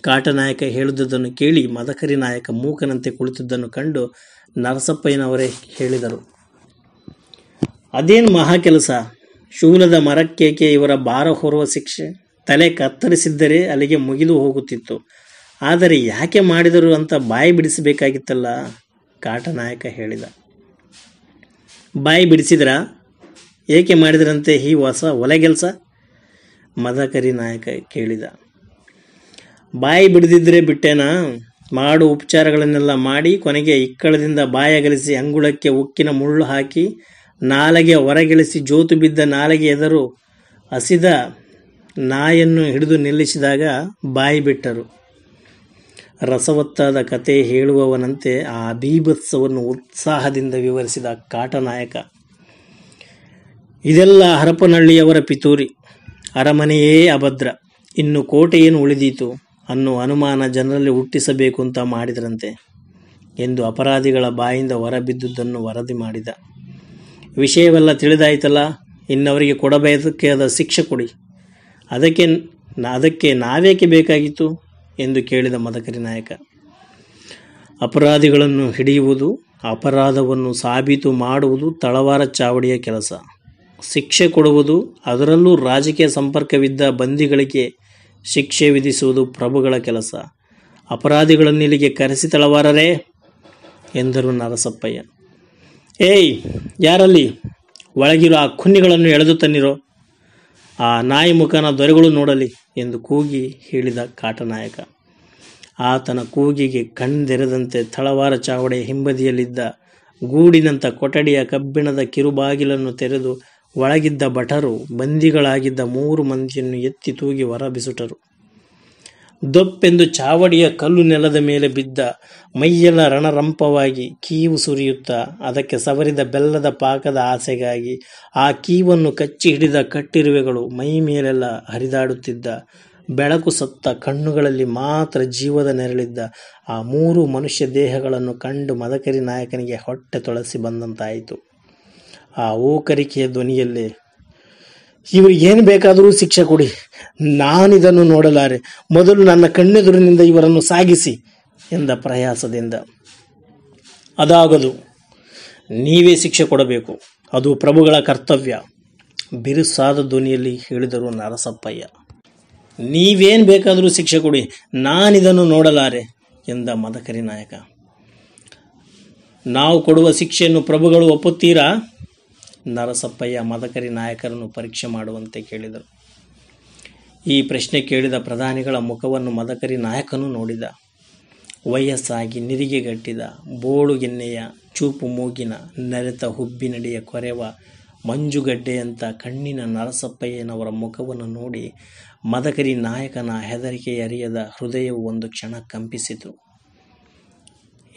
ಕಾಟನಾಯಕ ಹೇಳಿದ್ದುದನ್ನು ಕೇಳಿ ಮದಕರಿ ನಾಯಕ ಮೂಕನಂತೆ ಕುಳಿತದ್ದನ್ನು ಕಂಡು ನರಸಪ್ಪಯ್ಯನವರೇ ಹೇಳಿದರು ಅದೇನು ಮಹಾ ಕೆಲಸ ಶೂಲದ ಮರಕ್ಕೇಕೆ ಇವರ ಭಾರ ಹೊರುವ ಶಿಕ್ಷೆ ತಲೆ ಕತ್ತರಿಸಿದ್ದರೆ ಅಲ್ಲಿಗೆ ಮುಗಿದು ಹೋಗುತ್ತಿತ್ತು ಆದರೆ ಯಾಕೆ ಮಾಡಿದರು ಅಂತ ಬಾಯಿ ಬಿಡಿಸಬೇಕಾಗಿತ್ತಲ್ಲ ನಾಯಕ ಹೇಳಿದ ಬಾಯಿ ಬಿಡಿಸಿದ್ರ ಏಕೆ ಮಾಡಿದ್ರಂತೆ ಈ ಹೊಸ ಒಲೆಗೆಲ್ಸ ಮದಕರಿ ನಾಯಕ ಕೇಳಿದ ಬಾಯಿ ಬಿಡದಿದ್ದರೆ ಬಿಟ್ಟೇನಾ ಮಾಡು ಉಪಚಾರಗಳನ್ನೆಲ್ಲ ಮಾಡಿ ಕೊನೆಗೆ ಇಕ್ಕಳದಿಂದ ಬಾಯಗಲಿಸಿ ಅಂಗುಳಕ್ಕೆ ಉಕ್ಕಿನ ಮುಳ್ಳು ಹಾಕಿ ನಾಲಗೆ ಹೊರಗೆಳಿಸಿ ಜೋತು ಬಿದ್ದ ನಾಲಗೆ ಎದರು ಹಸಿದ ನಾಯನ್ನು ಹಿಡಿದು ನಿಲ್ಲಿಸಿದಾಗ ಬಾಯಿ ಬಿಟ್ಟರು ರಸವತ್ತಾದ ಕತೆ ಹೇಳುವವನಂತೆ ಆ ಬೀಭತ್ಸವನ್ನು ಉತ್ಸಾಹದಿಂದ ವಿವರಿಸಿದ ಕಾಟನಾಯಕ ಇದೆಲ್ಲ ಹರಪನಹಳ್ಳಿಯವರ ಪಿತೂರಿ ಅರಮನೆಯೇ ಅಭದ್ರ ಇನ್ನು ಕೋಟೆಯೇನು ಉಳಿದೀತು ಅನ್ನೋ ಅನುಮಾನ ಜನರಲ್ಲಿ ಹುಟ್ಟಿಸಬೇಕು ಅಂತ ಮಾಡಿದರಂತೆ ಎಂದು ಅಪರಾಧಿಗಳ ಬಾಯಿಂದ ಹೊರಬಿದ್ದುದನ್ನು ವರದಿ ಮಾಡಿದ ವಿಷಯವೆಲ್ಲ ತಿಳಿದಾಯ್ತಲ್ಲ ಇನ್ನವರಿಗೆ ಕೊಡಬೇಕಾದ ಶಿಕ್ಷೆ ಕೊಡಿ ಅದಕ್ಕೆ ಅದಕ್ಕೆ ನಾವೇಕೆ ಬೇಕಾಗಿತ್ತು ಎಂದು ಕೇಳಿದ ಮದಕರಿ ನಾಯಕ ಅಪರಾಧಿಗಳನ್ನು ಹಿಡಿಯುವುದು ಅಪರಾಧವನ್ನು ಸಾಬೀತು ಮಾಡುವುದು ತಳವಾರ ಚಾವಡಿಯ ಕೆಲಸ ಶಿಕ್ಷೆ ಕೊಡುವುದು ಅದರಲ್ಲೂ ರಾಜಕೀಯ ಸಂಪರ್ಕವಿದ್ದ ಬಂದಿಗಳಿಗೆ ಶಿಕ್ಷೆ ವಿಧಿಸುವುದು ಪ್ರಭುಗಳ ಕೆಲಸ ಅಪರಾಧಿಗಳನ್ನು ಇಲ್ಲಿಗೆ ಕರೆಸಿ ತಳವಾರರೇ ಎಂದರು ನರಸಪ್ಪಯ್ಯ ಏಯ್ ಯಾರಲ್ಲಿ ಒಳಗಿರೋ ಆ ಖುನ್ನಿಗಳನ್ನು ಎಳೆದು ತನ್ನಿರೋ ಆ ನಾಯಿ ಮುಖನ ದೊರೆಗಳು ನೋಡಲಿ ಎಂದು ಕೂಗಿ ಹೇಳಿದ ಕಾಟನಾಯಕ ಆತನ ಕೂಗಿಗೆ ಕಣ್ದೆರೆದಂತೆ ತಳವಾರ ಚಾವಡೆ ಹಿಂಬದಿಯಲ್ಲಿದ್ದ ಗೂಡಿನಂಥ ಕೊಠಡಿಯ ಕಬ್ಬಿಣದ ಕಿರುಬಾಗಿಲನ್ನು ತೆರೆದು ಒಳಗಿದ್ದ ಭಟರು ಬಂದಿಗಳಾಗಿದ್ದ ಮೂರು ಮಂದಿಯನ್ನು ಎತ್ತಿ ತೂಗಿ ಹೊರಬಿಸುಟರು ದೊಪ್ಪೆಂದು ಚಾವಡಿಯ ಕಲ್ಲು ನೆಲದ ಮೇಲೆ ಬಿದ್ದ ಮೈಯೆಲ್ಲ ರಣರಂಪವಾಗಿ ಕೀವು ಸುರಿಯುತ್ತಾ ಅದಕ್ಕೆ ಸವರಿದ ಬೆಲ್ಲದ ಪಾಕದ ಆಸೆಗಾಗಿ ಆ ಕೀವನ್ನು ಕಚ್ಚಿ ಹಿಡಿದ ಕಟ್ಟಿರುವೆಗಳು ಮೈ ಮೇಲೆಲ್ಲ ಹರಿದಾಡುತ್ತಿದ್ದ ಬೆಳಕು ಸತ್ತ ಕಣ್ಣುಗಳಲ್ಲಿ ಮಾತ್ರ ಜೀವದ ನೆರಳಿದ್ದ ಆ ಮೂರು ಮನುಷ್ಯ ದೇಹಗಳನ್ನು ಕಂಡು ಮದಕರಿ ನಾಯಕನಿಗೆ ಹೊಟ್ಟೆ ತೊಳಸಿ ಬಂದಂತಾಯಿತು ಆ ಓಕರಿಕೆಯ ಧ್ವನಿಯಲ್ಲೇ ಇವರಿಗೆ ಏನು ಬೇಕಾದರೂ ಶಿಕ್ಷೆ ಕೊಡಿ ನಾನಿದನ್ನು ನೋಡಲಾರೆ ಮೊದಲು ನನ್ನ ಕಣ್ಣೆದುರಿನಿಂದ ಇವರನ್ನು ಸಾಗಿಸಿ ಎಂದ ಪ್ರಯಾಸದಿಂದ ಅದಾಗದು ನೀವೇ ಶಿಕ್ಷೆ ಕೊಡಬೇಕು ಅದು ಪ್ರಭುಗಳ ಕರ್ತವ್ಯ ಬಿರುಸಾದ ಧ್ವನಿಯಲ್ಲಿ ಹೇಳಿದರು ನರಸಪ್ಪಯ್ಯ ನೀವೇನು ಬೇಕಾದರೂ ಶಿಕ್ಷೆ ಕೊಡಿ ನಾನಿದನ್ನು ನೋಡಲಾರೆ ಎಂದ ಮದಕರಿ ನಾಯಕ ನಾವು ಕೊಡುವ ಶಿಕ್ಷೆಯನ್ನು ಪ್ರಭುಗಳು ಒಪ್ಪುತ್ತೀರಾ ನರಸಪ್ಪಯ್ಯ ಮದಕರಿ ನಾಯಕರನ್ನು ಪರೀಕ್ಷೆ ಮಾಡುವಂತೆ ಕೇಳಿದರು ಈ ಪ್ರಶ್ನೆ ಕೇಳಿದ ಪ್ರಧಾನಿಗಳ ಮುಖವನ್ನು ಮದಕರಿ ನಾಯಕನು ನೋಡಿದ ವಯಸ್ಸಾಗಿ ನಿರಿಗೆಗಟ್ಟಿದ ಬೋಳುಗೆನ್ನೆಯ ಚೂಪು ಮೂಗಿನ ನರೆತ ಹುಬ್ಬಿನಡಿಯ ಕೊರೆವ ಮಂಜುಗಡ್ಡೆಯಂಥ ಕಣ್ಣಿನ ನರಸಪ್ಪಯ್ಯನವರ ಮುಖವನ್ನು ನೋಡಿ ಮದಕರಿ ನಾಯಕನ ಹೆದರಿಕೆಯರಿಯದ ಹೃದಯವು ಒಂದು ಕ್ಷಣ ಕಂಪಿಸಿತು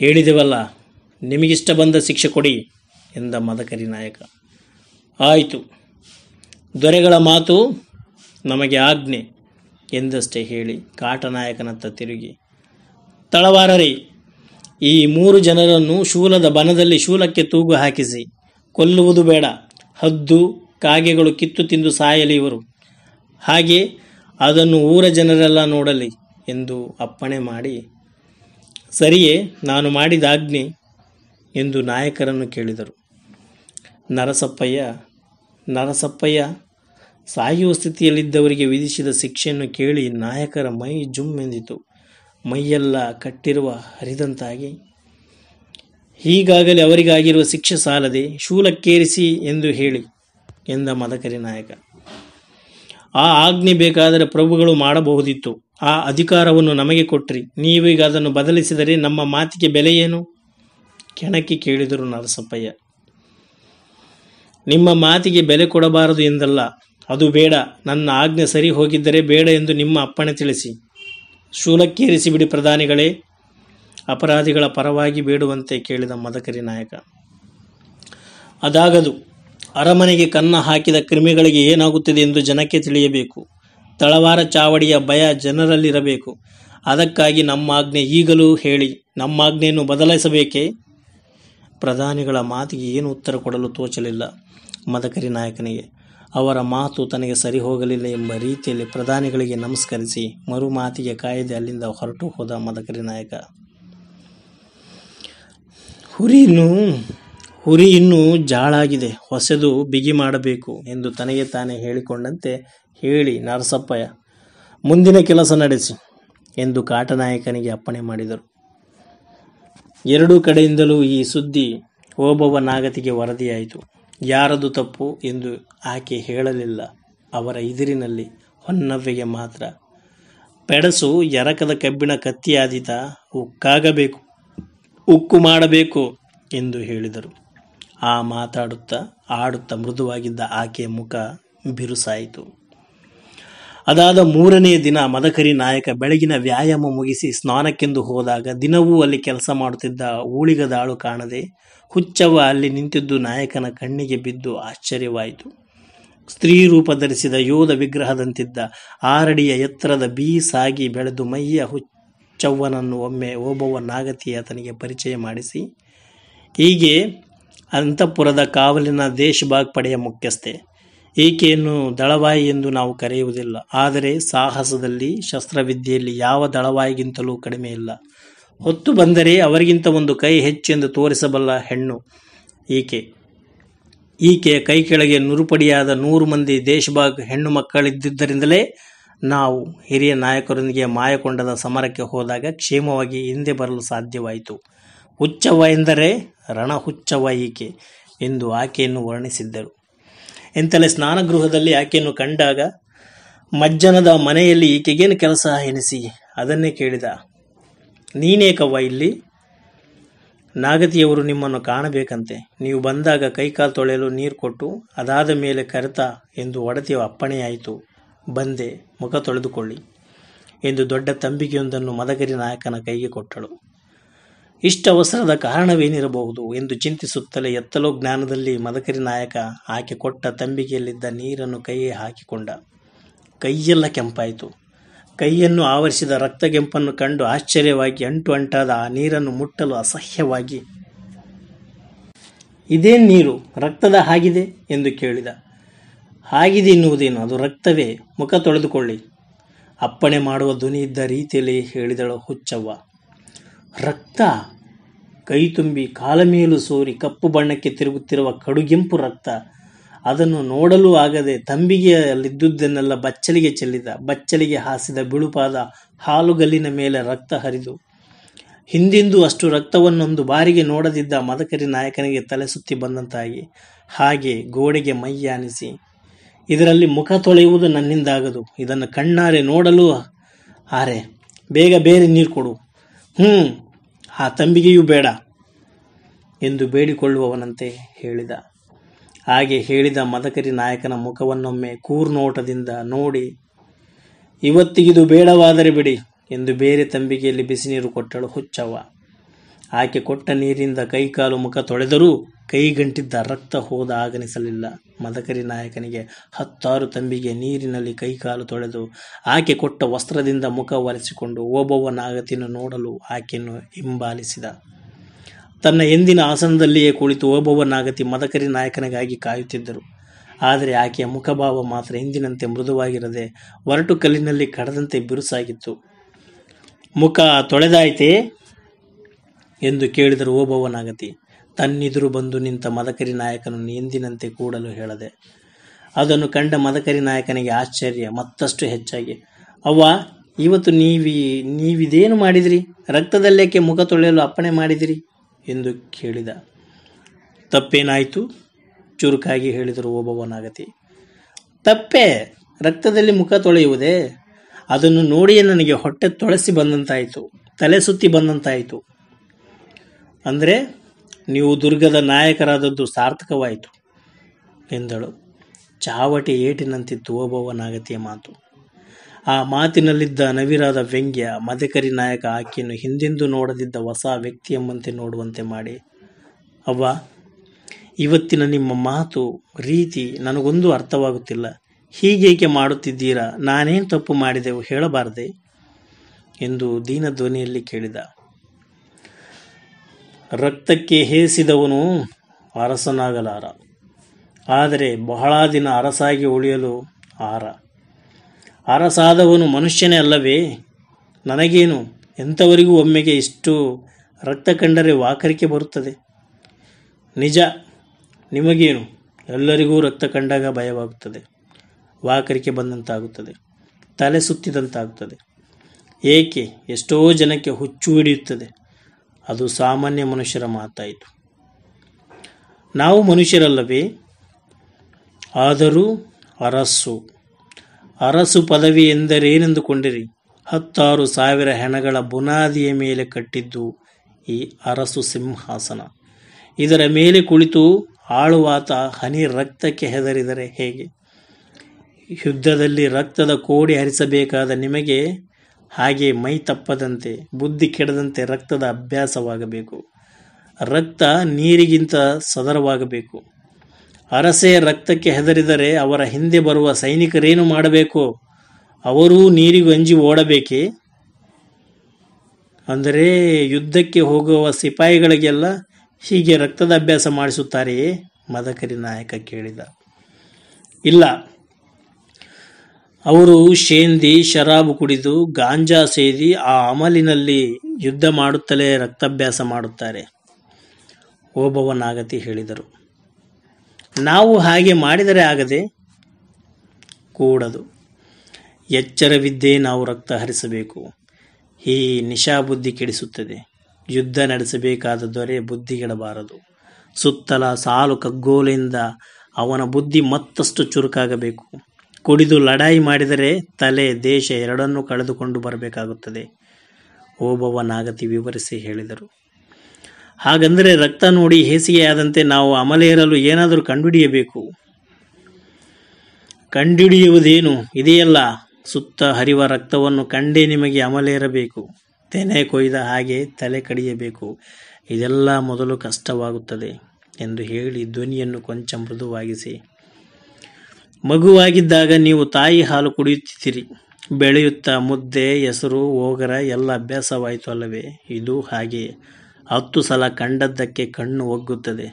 ಹೇಳಿದೆವಲ್ಲ ನಿಮಗಿಷ್ಟ ಬಂದ ಶಿಕ್ಷೆ ಕೊಡಿ ಎಂದ ಮದಕರಿ ನಾಯಕ ಆಯಿತು ದೊರೆಗಳ ಮಾತು ನಮಗೆ ಆಜ್ಞೆ ಎಂದಷ್ಟೇ ಹೇಳಿ ಕಾಟನಾಯಕನತ್ತ ತಿರುಗಿ ತಳವಾರರೇ ಈ ಮೂರು ಜನರನ್ನು ಶೂಲದ ಬನದಲ್ಲಿ ಶೂಲಕ್ಕೆ ತೂಗು ಹಾಕಿಸಿ ಕೊಲ್ಲುವುದು ಬೇಡ ಹದ್ದು ಕಾಗೆಗಳು ಕಿತ್ತು ತಿಂದು ಸಾಯಲಿ ಇವರು ಹಾಗೆ ಅದನ್ನು ಊರ ಜನರೆಲ್ಲ ನೋಡಲಿ ಎಂದು ಅಪ್ಪಣೆ ಮಾಡಿ ಸರಿಯೇ ನಾನು ಮಾಡಿದ ಆಜ್ಞೆ ಎಂದು ನಾಯಕರನ್ನು ಕೇಳಿದರು ನರಸಪ್ಪಯ್ಯ ನರಸಪ್ಪಯ್ಯ ಸಾಯುವ ಸ್ಥಿತಿಯಲ್ಲಿದ್ದವರಿಗೆ ವಿಧಿಸಿದ ಶಿಕ್ಷೆಯನ್ನು ಕೇಳಿ ನಾಯಕರ ಮೈ ಜುಮ್ ಎಂದಿತು ಮೈಯೆಲ್ಲ ಕಟ್ಟಿರುವ ಹರಿದಂತಾಗಿ ಹೀಗಾಗಲೇ ಅವರಿಗಾಗಿರುವ ಶಿಕ್ಷೆ ಸಾಲದೆ ಶೂಲಕ್ಕೇರಿಸಿ ಎಂದು ಹೇಳಿ ಎಂದ ಮದಕರಿ ನಾಯಕ ಆ ಆಜ್ಞೆ ಬೇಕಾದರೆ ಪ್ರಭುಗಳು ಮಾಡಬಹುದಿತ್ತು ಆ ಅಧಿಕಾರವನ್ನು ನಮಗೆ ಕೊಟ್ರಿ ನೀವೀಗ ಅದನ್ನು ಬದಲಿಸಿದರೆ ನಮ್ಮ ಮಾತಿಗೆ ಬೆಲೆ ಏನು ಕೆಣಕಿ ಕೇಳಿದರು ನರಸಪ್ಪಯ್ಯ ನಿಮ್ಮ ಮಾತಿಗೆ ಬೆಲೆ ಕೊಡಬಾರದು ಎಂದಲ್ಲ ಅದು ಬೇಡ ನನ್ನ ಆಜ್ಞೆ ಸರಿ ಹೋಗಿದ್ದರೆ ಬೇಡ ಎಂದು ನಿಮ್ಮ ಅಪ್ಪಣೆ ತಿಳಿಸಿ ಶೂಲಕ್ಕೇರಿಸಿಬಿಡಿ ಪ್ರಧಾನಿಗಳೇ ಅಪರಾಧಿಗಳ ಪರವಾಗಿ ಬೇಡುವಂತೆ ಕೇಳಿದ ಮದಕರಿ ನಾಯಕ ಅದಾಗದು ಅರಮನೆಗೆ ಕನ್ನ ಹಾಕಿದ ಕ್ರಿಮಿಗಳಿಗೆ ಏನಾಗುತ್ತಿದೆ ಎಂದು ಜನಕ್ಕೆ ತಿಳಿಯಬೇಕು ತಳವಾರ ಚಾವಡಿಯ ಭಯ ಜನರಲ್ಲಿರಬೇಕು ಅದಕ್ಕಾಗಿ ನಮ್ಮ ಆಜ್ಞೆ ಈಗಲೂ ಹೇಳಿ ನಮ್ಮ ಆಜ್ಞೆಯನ್ನು ಬದಲಾಯಿಸಬೇಕೇ ಪ್ರಧಾನಿಗಳ ಮಾತಿಗೆ ಏನು ಉತ್ತರ ಕೊಡಲು ತೋಚಲಿಲ್ಲ ಮದಕರಿ ನಾಯಕನಿಗೆ ಅವರ ಮಾತು ತನಗೆ ಸರಿ ಹೋಗಲಿಲ್ಲ ಎಂಬ ರೀತಿಯಲ್ಲಿ ಪ್ರಧಾನಿಗಳಿಗೆ ನಮಸ್ಕರಿಸಿ ಮರು ಮಾತಿಗೆ ಕಾಯದೆ ಅಲ್ಲಿಂದ ಹೊರಟು ಹೋದ ಮದಕರಿ ನಾಯಕ ಹುರಿ ಇನ್ನೂ ಹುರಿ ಇನ್ನೂ ಜಾಳಾಗಿದೆ ಹೊಸೆದು ಬಿಗಿ ಮಾಡಬೇಕು ಎಂದು ತನಗೆ ತಾನೇ ಹೇಳಿಕೊಂಡಂತೆ ಹೇಳಿ ನರಸಪ್ಪಯ್ಯ ಮುಂದಿನ ಕೆಲಸ ನಡೆಸಿ ಎಂದು ಕಾಟನಾಯಕನಿಗೆ ಅಪ್ಪಣೆ ಮಾಡಿದರು ಎರಡೂ ಕಡೆಯಿಂದಲೂ ಈ ಸುದ್ದಿ ಓಬವ್ವ ನಾಗತಿಗೆ ವರದಿಯಾಯಿತು ಯಾರದು ತಪ್ಪು ಎಂದು ಆಕೆ ಹೇಳಲಿಲ್ಲ ಅವರ ಇದಿರಿನಲ್ಲಿ ಹೊನ್ನವ್ವೆಗೆ ಮಾತ್ರ ಪೆಡಸು ಎರಕದ ಕಬ್ಬಿಣ ಕತ್ತಿಯಾದಿತ ಉಕ್ಕಾಗಬೇಕು ಉಕ್ಕು ಮಾಡಬೇಕು ಎಂದು ಹೇಳಿದರು ಆ ಮಾತಾಡುತ್ತಾ ಆಡುತ್ತ ಮೃದುವಾಗಿದ್ದ ಆಕೆಯ ಮುಖ ಬಿರುಸಾಯಿತು ಅದಾದ ಮೂರನೇ ದಿನ ಮದಕರಿ ನಾಯಕ ಬೆಳಗಿನ ವ್ಯಾಯಾಮ ಮುಗಿಸಿ ಸ್ನಾನಕ್ಕೆಂದು ಹೋದಾಗ ದಿನವೂ ಅಲ್ಲಿ ಕೆಲಸ ಮಾಡುತ್ತಿದ್ದ ಊಳಿಗದಾಳು ಕಾಣದೆ ಹುಚ್ಚವ್ವ ಅಲ್ಲಿ ನಿಂತಿದ್ದು ನಾಯಕನ ಕಣ್ಣಿಗೆ ಬಿದ್ದು ಆಶ್ಚರ್ಯವಾಯಿತು ಸ್ತ್ರೀ ರೂಪ ಧರಿಸಿದ ಯೋಧ ವಿಗ್ರಹದಂತಿದ್ದ ಆರಡಿಯ ಎತ್ತರದ ಬೀಸಾಗಿ ಬೆಳೆದು ಮೈಯ ಹುಚ್ಚವ್ವನನ್ನು ಒಮ್ಮೆ ಓಬವ್ವ ನಾಗತಿ ಆತನಿಗೆ ಪರಿಚಯ ಮಾಡಿಸಿ ಹೀಗೆ ಅಂತಃಪುರದ ಕಾವಲಿನ ದೇಶಭಾಗ್ ಪಡೆಯ ಮುಖ್ಯಸ್ಥೆ ಈಕೆಯನ್ನು ದಳವಾಯಿ ಎಂದು ನಾವು ಕರೆಯುವುದಿಲ್ಲ ಆದರೆ ಸಾಹಸದಲ್ಲಿ ಶಸ್ತ್ರವಿದ್ಯೆಯಲ್ಲಿ ಯಾವ ದಳವಾಯಿಗಿಂತಲೂ ಕಡಿಮೆ ಇಲ್ಲ ಹೊತ್ತು ಬಂದರೆ ಅವರಿಗಿಂತ ಒಂದು ಕೈ ಹೆಚ್ಚೆಂದು ತೋರಿಸಬಲ್ಲ ಹೆಣ್ಣು ಈಕೆ ಈಕೆ ಕೈ ಕೆಳಗೆ ನುರುಪಡಿಯಾದ ನೂರು ಮಂದಿ ದೇಶಭಾಗ್ ಹೆಣ್ಣು ಮಕ್ಕಳಿದ್ದರಿಂದಲೇ ನಾವು ಹಿರಿಯ ನಾಯಕರೊಂದಿಗೆ ಮಾಯಕೊಂಡದ ಸಮರಕ್ಕೆ ಹೋದಾಗ ಕ್ಷೇಮವಾಗಿ ಹಿಂದೆ ಬರಲು ಸಾಧ್ಯವಾಯಿತು ಹುಚ್ಚವ ಎಂದರೆ ರಣಹುಚ್ಚವ ಈಕೆ ಎಂದು ಆಕೆಯನ್ನು ವರ್ಣಿಸಿದ್ದರು ಎಂತಲೇ ಸ್ನಾನಗೃಹದಲ್ಲಿ ಆಕೆಯನ್ನು ಕಂಡಾಗ ಮಜ್ಜನದ ಮನೆಯಲ್ಲಿ ಈಕೆಗೇನು ಕೆಲಸ ಎನಿಸಿ ಅದನ್ನೇ ಕೇಳಿದ ನೀನೇಕವ್ವ ಇಲ್ಲಿ ನಾಗತಿಯವರು ನಿಮ್ಮನ್ನು ಕಾಣಬೇಕಂತೆ ನೀವು ಬಂದಾಗ ಕೈಕಾಲು ತೊಳೆಯಲು ನೀರು ಕೊಟ್ಟು ಅದಾದ ಮೇಲೆ ಕರೆತ ಎಂದು ಒಡತಿಯ ಅಪ್ಪಣೆಯಾಯಿತು ಬಂದೆ ಮುಖ ತೊಳೆದುಕೊಳ್ಳಿ ಎಂದು ದೊಡ್ಡ ತಂಬಿಗೆಯೊಂದನ್ನು ಮದಕರಿ ನಾಯಕನ ಕೈಗೆ ಕೊಟ್ಟಳು ಇಷ್ಟ ಅವಸರದ ಕಾರಣವೇನಿರಬಹುದು ಎಂದು ಚಿಂತಿಸುತ್ತಲೇ ಎತ್ತಲೋ ಜ್ಞಾನದಲ್ಲಿ ಮದಕರಿ ನಾಯಕ ಆಕೆ ಕೊಟ್ಟ ತಂಬಿಗೆಯಲ್ಲಿದ್ದ ನೀರನ್ನು ಕೈಗೆ ಹಾಕಿಕೊಂಡ ಕೈಯೆಲ್ಲ ಕೆಂಪಾಯಿತು ಕೈಯನ್ನು ಆವರಿಸಿದ ರಕ್ತಗೆಂಪನ್ನು ಕಂಡು ಆಶ್ಚರ್ಯವಾಗಿ ಅಂಟು ಅಂಟಾದ ಆ ನೀರನ್ನು ಮುಟ್ಟಲು ಅಸಹ್ಯವಾಗಿ ಇದೇ ನೀರು ರಕ್ತದ ಹಾಗಿದೆ ಎಂದು ಕೇಳಿದ ಹಾಗಿದೆ ಎನ್ನುವುದೇನು ಅದು ರಕ್ತವೇ ಮುಖ ತೊಳೆದುಕೊಳ್ಳಿ ಅಪ್ಪಣೆ ಮಾಡುವ ಧ್ವನಿ ಇದ್ದ ರೀತಿಯಲ್ಲಿ ಹೇಳಿದಳು ಹುಚ್ಚವ್ವ ರಕ್ತ ಕೈ ತುಂಬಿ ಕಾಲ ಮೇಲು ಸೋರಿ ಕಪ್ಪು ಬಣ್ಣಕ್ಕೆ ತಿರುಗುತ್ತಿರುವ ಕಡುಗೆಂಪು ರಕ್ತ ಅದನ್ನು ನೋಡಲು ಆಗದೆ ತಂಬಿಗೆ ಬಚ್ಚಲಿಗೆ ಚೆಲ್ಲಿದ ಬಚ್ಚಲಿಗೆ ಹಾಸಿದ ಬಿಳುಪಾದ ಹಾಲುಗಲ್ಲಿನ ಮೇಲೆ ರಕ್ತ ಹರಿದು ಹಿಂದಿಂದು ಅಷ್ಟು ರಕ್ತವನ್ನೊಂದು ಬಾರಿಗೆ ನೋಡದಿದ್ದ ಮದಕರಿ ನಾಯಕನಿಗೆ ತಲೆ ಸುತ್ತಿ ಬಂದಂತಾಗಿ ಹಾಗೆ ಗೋಡೆಗೆ ಮೈಯಾನಿಸಿ ಇದರಲ್ಲಿ ಮುಖ ತೊಳೆಯುವುದು ನನ್ನಿಂದಾಗದು ಇದನ್ನು ಕಣ್ಣಾರೆ ನೋಡಲು ಆರೆ ಬೇಗ ಬೇರೆ ನೀರು ಕೊಡು ಹ್ಞೂ ಆ ತಂಬಿಗೆಯೂ ಬೇಡ ಎಂದು ಬೇಡಿಕೊಳ್ಳುವವನಂತೆ ಹೇಳಿದ ಹಾಗೆ ಹೇಳಿದ ಮದಕರಿ ನಾಯಕನ ಮುಖವನ್ನೊಮ್ಮೆ ಕೂರ್ನೋಟದಿಂದ ನೋಡಿ ಇವತ್ತಿಗಿದು ಬೇಡವಾದರೆ ಬಿಡಿ ಎಂದು ಬೇರೆ ತಂಬಿಗೆಯಲ್ಲಿ ಬಿಸಿನೀರು ಕೊಟ್ಟಳು ಹುಚ್ಚವ್ವ ಆಕೆ ಕೊಟ್ಟ ನೀರಿಂದ ಕೈಕಾಲು ಮುಖ ತೊಳೆದರೂ ಕೈಗಂಟಿದ್ದ ರಕ್ತ ಹೋದ ಆಗನಿಸಲಿಲ್ಲ ಮದಕರಿ ನಾಯಕನಿಗೆ ಹತ್ತಾರು ತಂಬಿಗೆ ನೀರಿನಲ್ಲಿ ಕೈಕಾಲು ತೊಳೆದು ಆಕೆ ಕೊಟ್ಟ ವಸ್ತ್ರದಿಂದ ಮುಖ ಒರೆಸಿಕೊಂಡು ಓಬವ್ವ ನಾಗತಿಯನ್ನು ನೋಡಲು ಆಕೆಯನ್ನು ಹಿಂಬಾಲಿಸಿದ ತನ್ನ ಎಂದಿನ ಆಸನದಲ್ಲಿಯೇ ಕುಳಿತು ಓಬವ್ವನಾಗತಿ ಮದಕರಿ ನಾಯಕನಿಗಾಗಿ ಕಾಯುತ್ತಿದ್ದರು ಆದರೆ ಆಕೆಯ ಮುಖಭಾವ ಮಾತ್ರ ಎಂದಿನಂತೆ ಮೃದುವಾಗಿರದೆ ಒರಟು ಕಲ್ಲಿನಲ್ಲಿ ಕಡದಂತೆ ಬಿರುಸಾಗಿತ್ತು ಮುಖ ತೊಳೆದಾಯಿತೇ ಎಂದು ಕೇಳಿದರು ಓಬವ್ವನಾಗತಿ ತನ್ನೆದುರು ಬಂದು ನಿಂತ ಮದಕರಿ ನಾಯಕನನ್ನು ಎಂದಿನಂತೆ ಕೂಡಲು ಹೇಳದೆ ಅದನ್ನು ಕಂಡ ಮದಕರಿ ನಾಯಕನಿಗೆ ಆಶ್ಚರ್ಯ ಮತ್ತಷ್ಟು ಹೆಚ್ಚಾಗಿ ಅವ್ವ ಇವತ್ತು ನೀವಿ ನೀವಿದೇನು ಮಾಡಿದಿರಿ ರಕ್ತದಲ್ಲೇಕೆ ಮುಖ ತೊಳೆಯಲು ಅಪ್ಪಣೆ ಮಾಡಿದಿರಿ ಎಂದು ಕೇಳಿದ ತಪ್ಪೇನಾಯಿತು ಚುರುಕಾಗಿ ಹೇಳಿದರು ಓಬವ್ವನಾಗತಿ ತಪ್ಪೆ ರಕ್ತದಲ್ಲಿ ಮುಖ ತೊಳೆಯುವುದೇ ಅದನ್ನು ನೋಡಿಯೇ ನನಗೆ ಹೊಟ್ಟೆ ತೊಳಸಿ ಬಂದಂತಾಯಿತು ತಲೆ ಸುತ್ತಿ ಬಂದಂತಾಯಿತು ಅಂದರೆ ನೀವು ದುರ್ಗದ ನಾಯಕರಾದದ್ದು ಸಾರ್ಥಕವಾಯಿತು ಎಂದಳು ಚಾವಟಿ ಏಟಿನಂತಿತ್ತು ಓಬವ್ವನಾಗತಿಯ ಮಾತು ಆ ಮಾತಿನಲ್ಲಿದ್ದ ನವಿರಾದ ವ್ಯಂಗ್ಯ ಮದಕರಿ ನಾಯಕ ಆಕೆಯನ್ನು ಹಿಂದೆಂದು ನೋಡದಿದ್ದ ಹೊಸ ವ್ಯಕ್ತಿ ಎಂಬಂತೆ ನೋಡುವಂತೆ ಮಾಡಿ ಅವ್ವ ಇವತ್ತಿನ ನಿಮ್ಮ ಮಾತು ರೀತಿ ನನಗೊಂದು ಅರ್ಥವಾಗುತ್ತಿಲ್ಲ ಹೀಗೇಕೆ ಮಾಡುತ್ತಿದ್ದೀರಾ ನಾನೇನು ತಪ್ಪು ಮಾಡಿದೆವು ಹೇಳಬಾರದೆ ಎಂದು ದೀನ ಧ್ವನಿಯಲ್ಲಿ ಕೇಳಿದ ರಕ್ತಕ್ಕೆ ಹೇಸಿದವನು ಅರಸನಾಗಲಾರ ಆದರೆ ಬಹಳ ದಿನ ಅರಸಾಗಿ ಉಳಿಯಲು ಆರ ಅರಸಾದವನು ಮನುಷ್ಯನೇ ಅಲ್ಲವೇ ನನಗೇನು ಎಂಥವರಿಗೂ ಒಮ್ಮೆಗೆ ಇಷ್ಟು ರಕ್ತ ಕಂಡರೆ ವಾಕರಿಕೆ ಬರುತ್ತದೆ ನಿಜ ನಿಮಗೇನು ಎಲ್ಲರಿಗೂ ರಕ್ತ ಕಂಡಾಗ ಭಯವಾಗುತ್ತದೆ ವಾಕರಿಕೆ ಬಂದಂತಾಗುತ್ತದೆ ತಲೆ ಸುತ್ತಿದಂತಾಗುತ್ತದೆ ಏಕೆ ಎಷ್ಟೋ ಜನಕ್ಕೆ ಹುಚ್ಚು ಹಿಡಿಯುತ್ತದೆ ಅದು ಸಾಮಾನ್ಯ ಮನುಷ್ಯರ ಮಾತಾಯಿತು ನಾವು ಮನುಷ್ಯರಲ್ಲವೇ ಆದರೂ ಅರಸ್ಸು ಅರಸು ಪದವಿ ಎಂದರೇನೆಂದುಕೊಂಡಿರಿ ಹತ್ತಾರು ಸಾವಿರ ಹೆಣಗಳ ಬುನಾದಿಯ ಮೇಲೆ ಕಟ್ಟಿದ್ದು ಈ ಅರಸು ಸಿಂಹಾಸನ ಇದರ ಮೇಲೆ ಕುಳಿತು ಆಳುವಾತ ಹನಿ ರಕ್ತಕ್ಕೆ ಹೆದರಿದರೆ ಹೇಗೆ ಯುದ್ಧದಲ್ಲಿ ರಕ್ತದ ಕೋಡಿ ಹರಿಸಬೇಕಾದ ನಿಮಗೆ ಹಾಗೆ ಮೈ ತಪ್ಪದಂತೆ ಬುದ್ಧಿ ಕೆಡದಂತೆ ರಕ್ತದ ಅಭ್ಯಾಸವಾಗಬೇಕು ರಕ್ತ ನೀರಿಗಿಂತ ಸದರವಾಗಬೇಕು ಅರಸೆ ರಕ್ತಕ್ಕೆ ಹೆದರಿದರೆ ಅವರ ಹಿಂದೆ ಬರುವ ಸೈನಿಕರೇನು ಮಾಡಬೇಕು ಅವರೂ ಅಂಜಿ ಓಡಬೇಕೆ ಅಂದರೆ ಯುದ್ಧಕ್ಕೆ ಹೋಗುವ ಸಿಪಾಯಿಗಳಿಗೆಲ್ಲ ಹೀಗೆ ರಕ್ತದ ಅಭ್ಯಾಸ ಮಾಡಿಸುತ್ತಾರೆಯೇ ಮದಕರಿ ನಾಯಕ ಕೇಳಿದ ಇಲ್ಲ ಅವರು ಶೇಂದಿ ಶರಾಬು ಕುಡಿದು ಗಾಂಜಾ ಸೇದಿ ಆ ಅಮಲಿನಲ್ಲಿ ಯುದ್ಧ ಮಾಡುತ್ತಲೇ ರಕ್ತಾಭ್ಯಾಸ ಮಾಡುತ್ತಾರೆ ಓಬವನಾಗತಿ ಹೇಳಿದರು ನಾವು ಹಾಗೆ ಮಾಡಿದರೆ ಆಗದೆ ಕೂಡದು ಎಚ್ಚರವಿದ್ದೇ ನಾವು ರಕ್ತ ಹರಿಸಬೇಕು ಈ ನಿಶಾಬುದ್ಧಿ ಬುದ್ಧಿ ಕೆಡಿಸುತ್ತದೆ ಯುದ್ಧ ನಡೆಸಬೇಕಾದ ದೊರೆ ಬುದ್ಧಿಗಿಡಬಾರದು ಸುತ್ತಲ ಸಾಲು ಕಗ್ಗೋಲೆಯಿಂದ ಅವನ ಬುದ್ಧಿ ಮತ್ತಷ್ಟು ಚುರುಕಾಗಬೇಕು ಕುಡಿದು ಲಡಾಯಿ ಮಾಡಿದರೆ ತಲೆ ದೇಶ ಎರಡನ್ನೂ ಕಳೆದುಕೊಂಡು ಬರಬೇಕಾಗುತ್ತದೆ ಓಬವ್ವ ನಾಗತಿ ವಿವರಿಸಿ ಹೇಳಿದರು ಹಾಗಂದರೆ ರಕ್ತ ನೋಡಿ ಹೇಸಿಗೆಯಾದಂತೆ ನಾವು ಅಮಲೇರಲು ಏನಾದರೂ ಕಂಡುಹಿಡಿಯಬೇಕು ಕಂಡುಹಿಡಿಯುವುದೇನು ಇದೆಯಲ್ಲ ಸುತ್ತ ಹರಿವ ರಕ್ತವನ್ನು ಕಂಡೇ ನಿಮಗೆ ಅಮಲೇರಬೇಕು ತೆನೆ ಕೊಯ್ದ ಹಾಗೆ ತಲೆ ಕಡಿಯಬೇಕು ಇದೆಲ್ಲ ಮೊದಲು ಕಷ್ಟವಾಗುತ್ತದೆ ಎಂದು ಹೇಳಿ ಧ್ವನಿಯನ್ನು ಕೊಂಚ ಮೃದುವಾಗಿಸಿ ಮಗುವಾಗಿದ್ದಾಗ ನೀವು ತಾಯಿ ಹಾಲು ಕುಡಿಯುತ್ತಿದ್ದೀರಿ ಬೆಳೆಯುತ್ತಾ ಮುದ್ದೆ ಹೆಸರು ಓಗರ ಎಲ್ಲ ಅಭ್ಯಾಸವಾಯಿತು ಅಲ್ಲವೇ ಇದು ಹಾಗೆಯೇ ಹತ್ತು ಸಲ ಕಂಡದ್ದಕ್ಕೆ ಕಣ್ಣು ಒಗ್ಗುತ್ತದೆ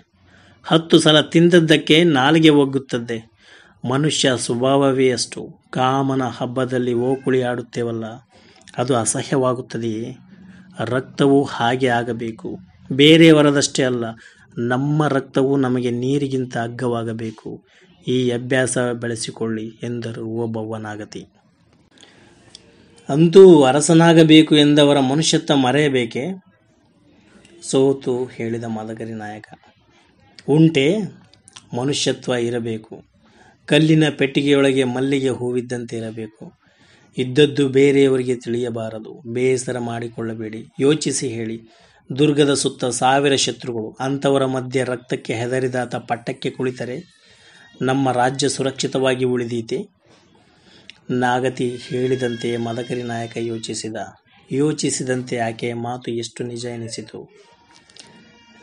ಹತ್ತು ಸಲ ತಿಂದದ್ದಕ್ಕೆ ನಾಲಿಗೆ ಒಗ್ಗುತ್ತದೆ ಮನುಷ್ಯ ಸ್ವಭಾವವೇ ಅಷ್ಟು ಕಾಮನ ಹಬ್ಬದಲ್ಲಿ ಓಕುಳಿ ಆಡುತ್ತೇವಲ್ಲ ಅದು ಅಸಹ್ಯವಾಗುತ್ತದೆಯೇ ರಕ್ತವು ಹಾಗೆ ಆಗಬೇಕು ಬೇರೆಯವರದಷ್ಟೇ ಅಲ್ಲ ನಮ್ಮ ರಕ್ತವು ನಮಗೆ ನೀರಿಗಿಂತ ಅಗ್ಗವಾಗಬೇಕು ಈ ಅಭ್ಯಾಸ ಬೆಳೆಸಿಕೊಳ್ಳಿ ಎಂದರು ಓಬವ್ವನಾಗತಿ ಅಂತೂ ಅರಸನಾಗಬೇಕು ಎಂದವರ ಮನುಷ್ಯತ್ವ ಮರೆಯಬೇಕೆ ಸೋತು ಹೇಳಿದ ಮದಗರಿ ನಾಯಕ ಉಂಟೆ ಮನುಷ್ಯತ್ವ ಇರಬೇಕು ಕಲ್ಲಿನ ಪೆಟ್ಟಿಗೆಯೊಳಗೆ ಮಲ್ಲಿಗೆ ಹೂವಿದ್ದಂತೆ ಇರಬೇಕು ಇದ್ದದ್ದು ಬೇರೆಯವರಿಗೆ ತಿಳಿಯಬಾರದು ಬೇಸರ ಮಾಡಿಕೊಳ್ಳಬೇಡಿ ಯೋಚಿಸಿ ಹೇಳಿ ದುರ್ಗದ ಸುತ್ತ ಸಾವಿರ ಶತ್ರುಗಳು ಅಂಥವರ ಮಧ್ಯೆ ರಕ್ತಕ್ಕೆ ಹೆದರಿದಾತ ಪಟ್ಟಕ್ಕೆ ಕುಳಿತರೆ ನಮ್ಮ ರಾಜ್ಯ ಸುರಕ್ಷಿತವಾಗಿ ಉಳಿದೀತೆ ನಾಗತಿ ಹೇಳಿದಂತೆ ಮದಕರಿ ನಾಯಕ ಯೋಚಿಸಿದ ಯೋಚಿಸಿದಂತೆ ಆಕೆಯ ಮಾತು ಎಷ್ಟು ನಿಜ ಎನಿಸಿತು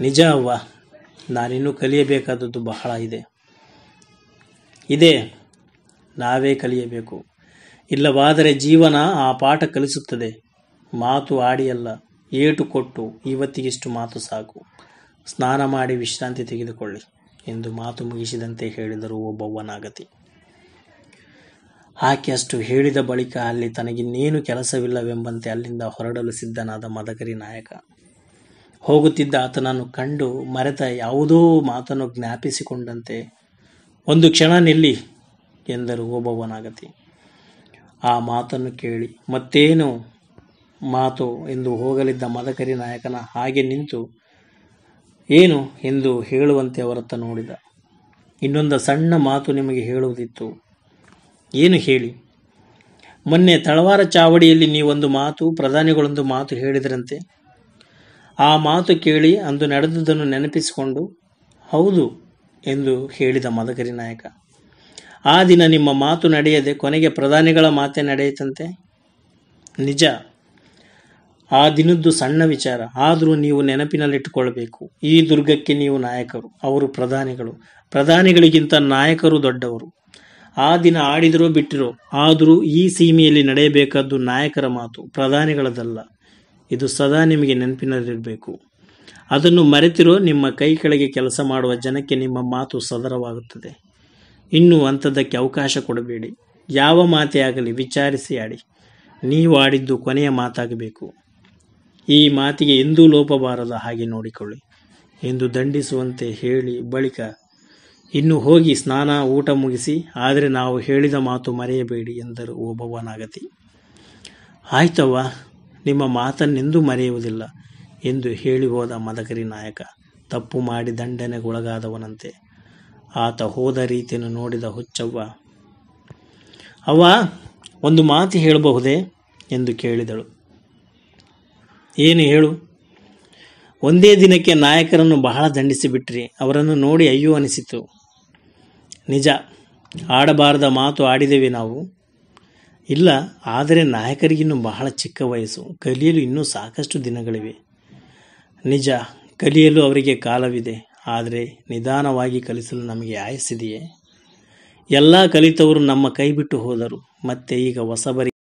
ನಿಜ ಅವ್ವ ನಾನಿನ್ನೂ ಕಲಿಯಬೇಕಾದದ್ದು ಬಹಳ ಇದೆ ಇದೇ ನಾವೇ ಕಲಿಯಬೇಕು ಇಲ್ಲವಾದರೆ ಜೀವನ ಆ ಪಾಠ ಕಲಿಸುತ್ತದೆ ಮಾತು ಆಡಿಯಲ್ಲ ಏಟು ಕೊಟ್ಟು ಇವತ್ತಿಗಿಷ್ಟು ಮಾತು ಸಾಕು ಸ್ನಾನ ಮಾಡಿ ವಿಶ್ರಾಂತಿ ತೆಗೆದುಕೊಳ್ಳಿ ಎಂದು ಮಾತು ಮುಗಿಸಿದಂತೆ ಹೇಳಿದರು ಒಬ್ಬವ್ವನಾಗತಿ ಆಕೆ ಅಷ್ಟು ಹೇಳಿದ ಬಳಿಕ ಅಲ್ಲಿ ತನಗಿನ್ನೇನು ಕೆಲಸವಿಲ್ಲವೆಂಬಂತೆ ಅಲ್ಲಿಂದ ಹೊರಡಲು ಸಿದ್ಧನಾದ ಮದಕರಿ ನಾಯಕ ಹೋಗುತ್ತಿದ್ದ ಆತನನ್ನು ಕಂಡು ಮರೆತ ಯಾವುದೋ ಮಾತನ್ನು ಜ್ಞಾಪಿಸಿಕೊಂಡಂತೆ ಒಂದು ಕ್ಷಣ ನಿಲ್ಲಿ ಎಂದರು ಓಬವ್ವನಾಗತಿ ಆ ಮಾತನ್ನು ಕೇಳಿ ಮತ್ತೇನು ಮಾತು ಎಂದು ಹೋಗಲಿದ್ದ ಮದಕರಿ ನಾಯಕನ ಹಾಗೆ ನಿಂತು ಏನು ಎಂದು ಹೇಳುವಂತೆ ಅವರತ್ತ ನೋಡಿದ ಇನ್ನೊಂದು ಸಣ್ಣ ಮಾತು ನಿಮಗೆ ಹೇಳುವುದಿತ್ತು ಏನು ಹೇಳಿ ಮೊನ್ನೆ ತಳವಾರ ಚಾವಡಿಯಲ್ಲಿ ನೀವೊಂದು ಮಾತು ಪ್ರಧಾನಿಗಳೊಂದು ಮಾತು ಹೇಳಿದ್ರಂತೆ ಆ ಮಾತು ಕೇಳಿ ಅಂದು ನಡೆದುದನ್ನು ನೆನಪಿಸಿಕೊಂಡು ಹೌದು ಎಂದು ಹೇಳಿದ ಮದಕರಿ ನಾಯಕ ಆ ದಿನ ನಿಮ್ಮ ಮಾತು ನಡೆಯದೆ ಕೊನೆಗೆ ಪ್ರಧಾನಿಗಳ ಮಾತೇ ನಡೆಯಿತಂತೆ ನಿಜ ಆ ದಿನದ್ದು ಸಣ್ಣ ವಿಚಾರ ಆದರೂ ನೀವು ನೆನಪಿನಲ್ಲಿಟ್ಟುಕೊಳ್ಬೇಕು ಈ ದುರ್ಗಕ್ಕೆ ನೀವು ನಾಯಕರು ಅವರು ಪ್ರಧಾನಿಗಳು ಪ್ರಧಾನಿಗಳಿಗಿಂತ ನಾಯಕರು ದೊಡ್ಡವರು ಆ ದಿನ ಆಡಿದರೋ ಬಿಟ್ಟಿರೋ ಆದರೂ ಈ ಸೀಮೆಯಲ್ಲಿ ನಡೆಯಬೇಕಾದ್ದು ನಾಯಕರ ಮಾತು ಪ್ರಧಾನಿಗಳದಲ್ಲ ಇದು ಸದಾ ನಿಮಗೆ ನೆನಪಿನಲ್ಲಿರಬೇಕು ಅದನ್ನು ಮರೆತಿರೋ ನಿಮ್ಮ ಕೈ ಕೆಳಗೆ ಕೆಲಸ ಮಾಡುವ ಜನಕ್ಕೆ ನಿಮ್ಮ ಮಾತು ಸದರವಾಗುತ್ತದೆ ಇನ್ನೂ ಅಂಥದ್ದಕ್ಕೆ ಅವಕಾಶ ಕೊಡಬೇಡಿ ಯಾವ ಮಾತೇ ಆಗಲಿ ವಿಚಾರಿಸಿ ಆಡಿ ನೀವು ಆಡಿದ್ದು ಕೊನೆಯ ಮಾತಾಗಬೇಕು ಈ ಮಾತಿಗೆ ಎಂದೂ ಲೋಪಬಾರದ ಹಾಗೆ ನೋಡಿಕೊಳ್ಳಿ ಎಂದು ದಂಡಿಸುವಂತೆ ಹೇಳಿ ಬಳಿಕ ಇನ್ನು ಹೋಗಿ ಸ್ನಾನ ಊಟ ಮುಗಿಸಿ ಆದರೆ ನಾವು ಹೇಳಿದ ಮಾತು ಮರೆಯಬೇಡಿ ಎಂದರು ಓಬವ್ವನಾಗತಿ ಆಯ್ತವ್ವ ನಿಮ್ಮ ಮಾತನ್ನೆಂದೂ ಮರೆಯುವುದಿಲ್ಲ ಎಂದು ಹೇಳಿ ಹೋದ ಮದಕರಿ ನಾಯಕ ತಪ್ಪು ಮಾಡಿ ದಂಡನೆಗೊಳಗಾದವನಂತೆ ಆತ ಹೋದ ರೀತಿಯನ್ನು ನೋಡಿದ ಹುಚ್ಚವ್ವ ಅವ್ವ ಒಂದು ಮಾತು ಹೇಳಬಹುದೇ ಎಂದು ಕೇಳಿದಳು ಏನು ಹೇಳು ಒಂದೇ ದಿನಕ್ಕೆ ನಾಯಕರನ್ನು ಬಹಳ ದಂಡಿಸಿಬಿಟ್ರಿ ಅವರನ್ನು ನೋಡಿ ಅಯ್ಯೋ ಅನಿಸಿತು ನಿಜ ಆಡಬಾರದ ಮಾತು ಆಡಿದೆವಿ ನಾವು ಇಲ್ಲ ಆದರೆ ನಾಯಕರಿಗಿನ್ನೂ ಬಹಳ ಚಿಕ್ಕ ವಯಸ್ಸು ಕಲಿಯಲು ಇನ್ನೂ ಸಾಕಷ್ಟು ದಿನಗಳಿವೆ ನಿಜ ಕಲಿಯಲು ಅವರಿಗೆ ಕಾಲವಿದೆ ಆದರೆ ನಿಧಾನವಾಗಿ ಕಲಿಸಲು ನಮಗೆ ಆಯಸ್ಸಿದೆಯೇ ಎಲ್ಲ ಕಲಿತವರು ನಮ್ಮ ಕೈ ಬಿಟ್ಟು ಹೋದರು ಮತ್ತೆ ಈಗ ಹೊಸಬರಿ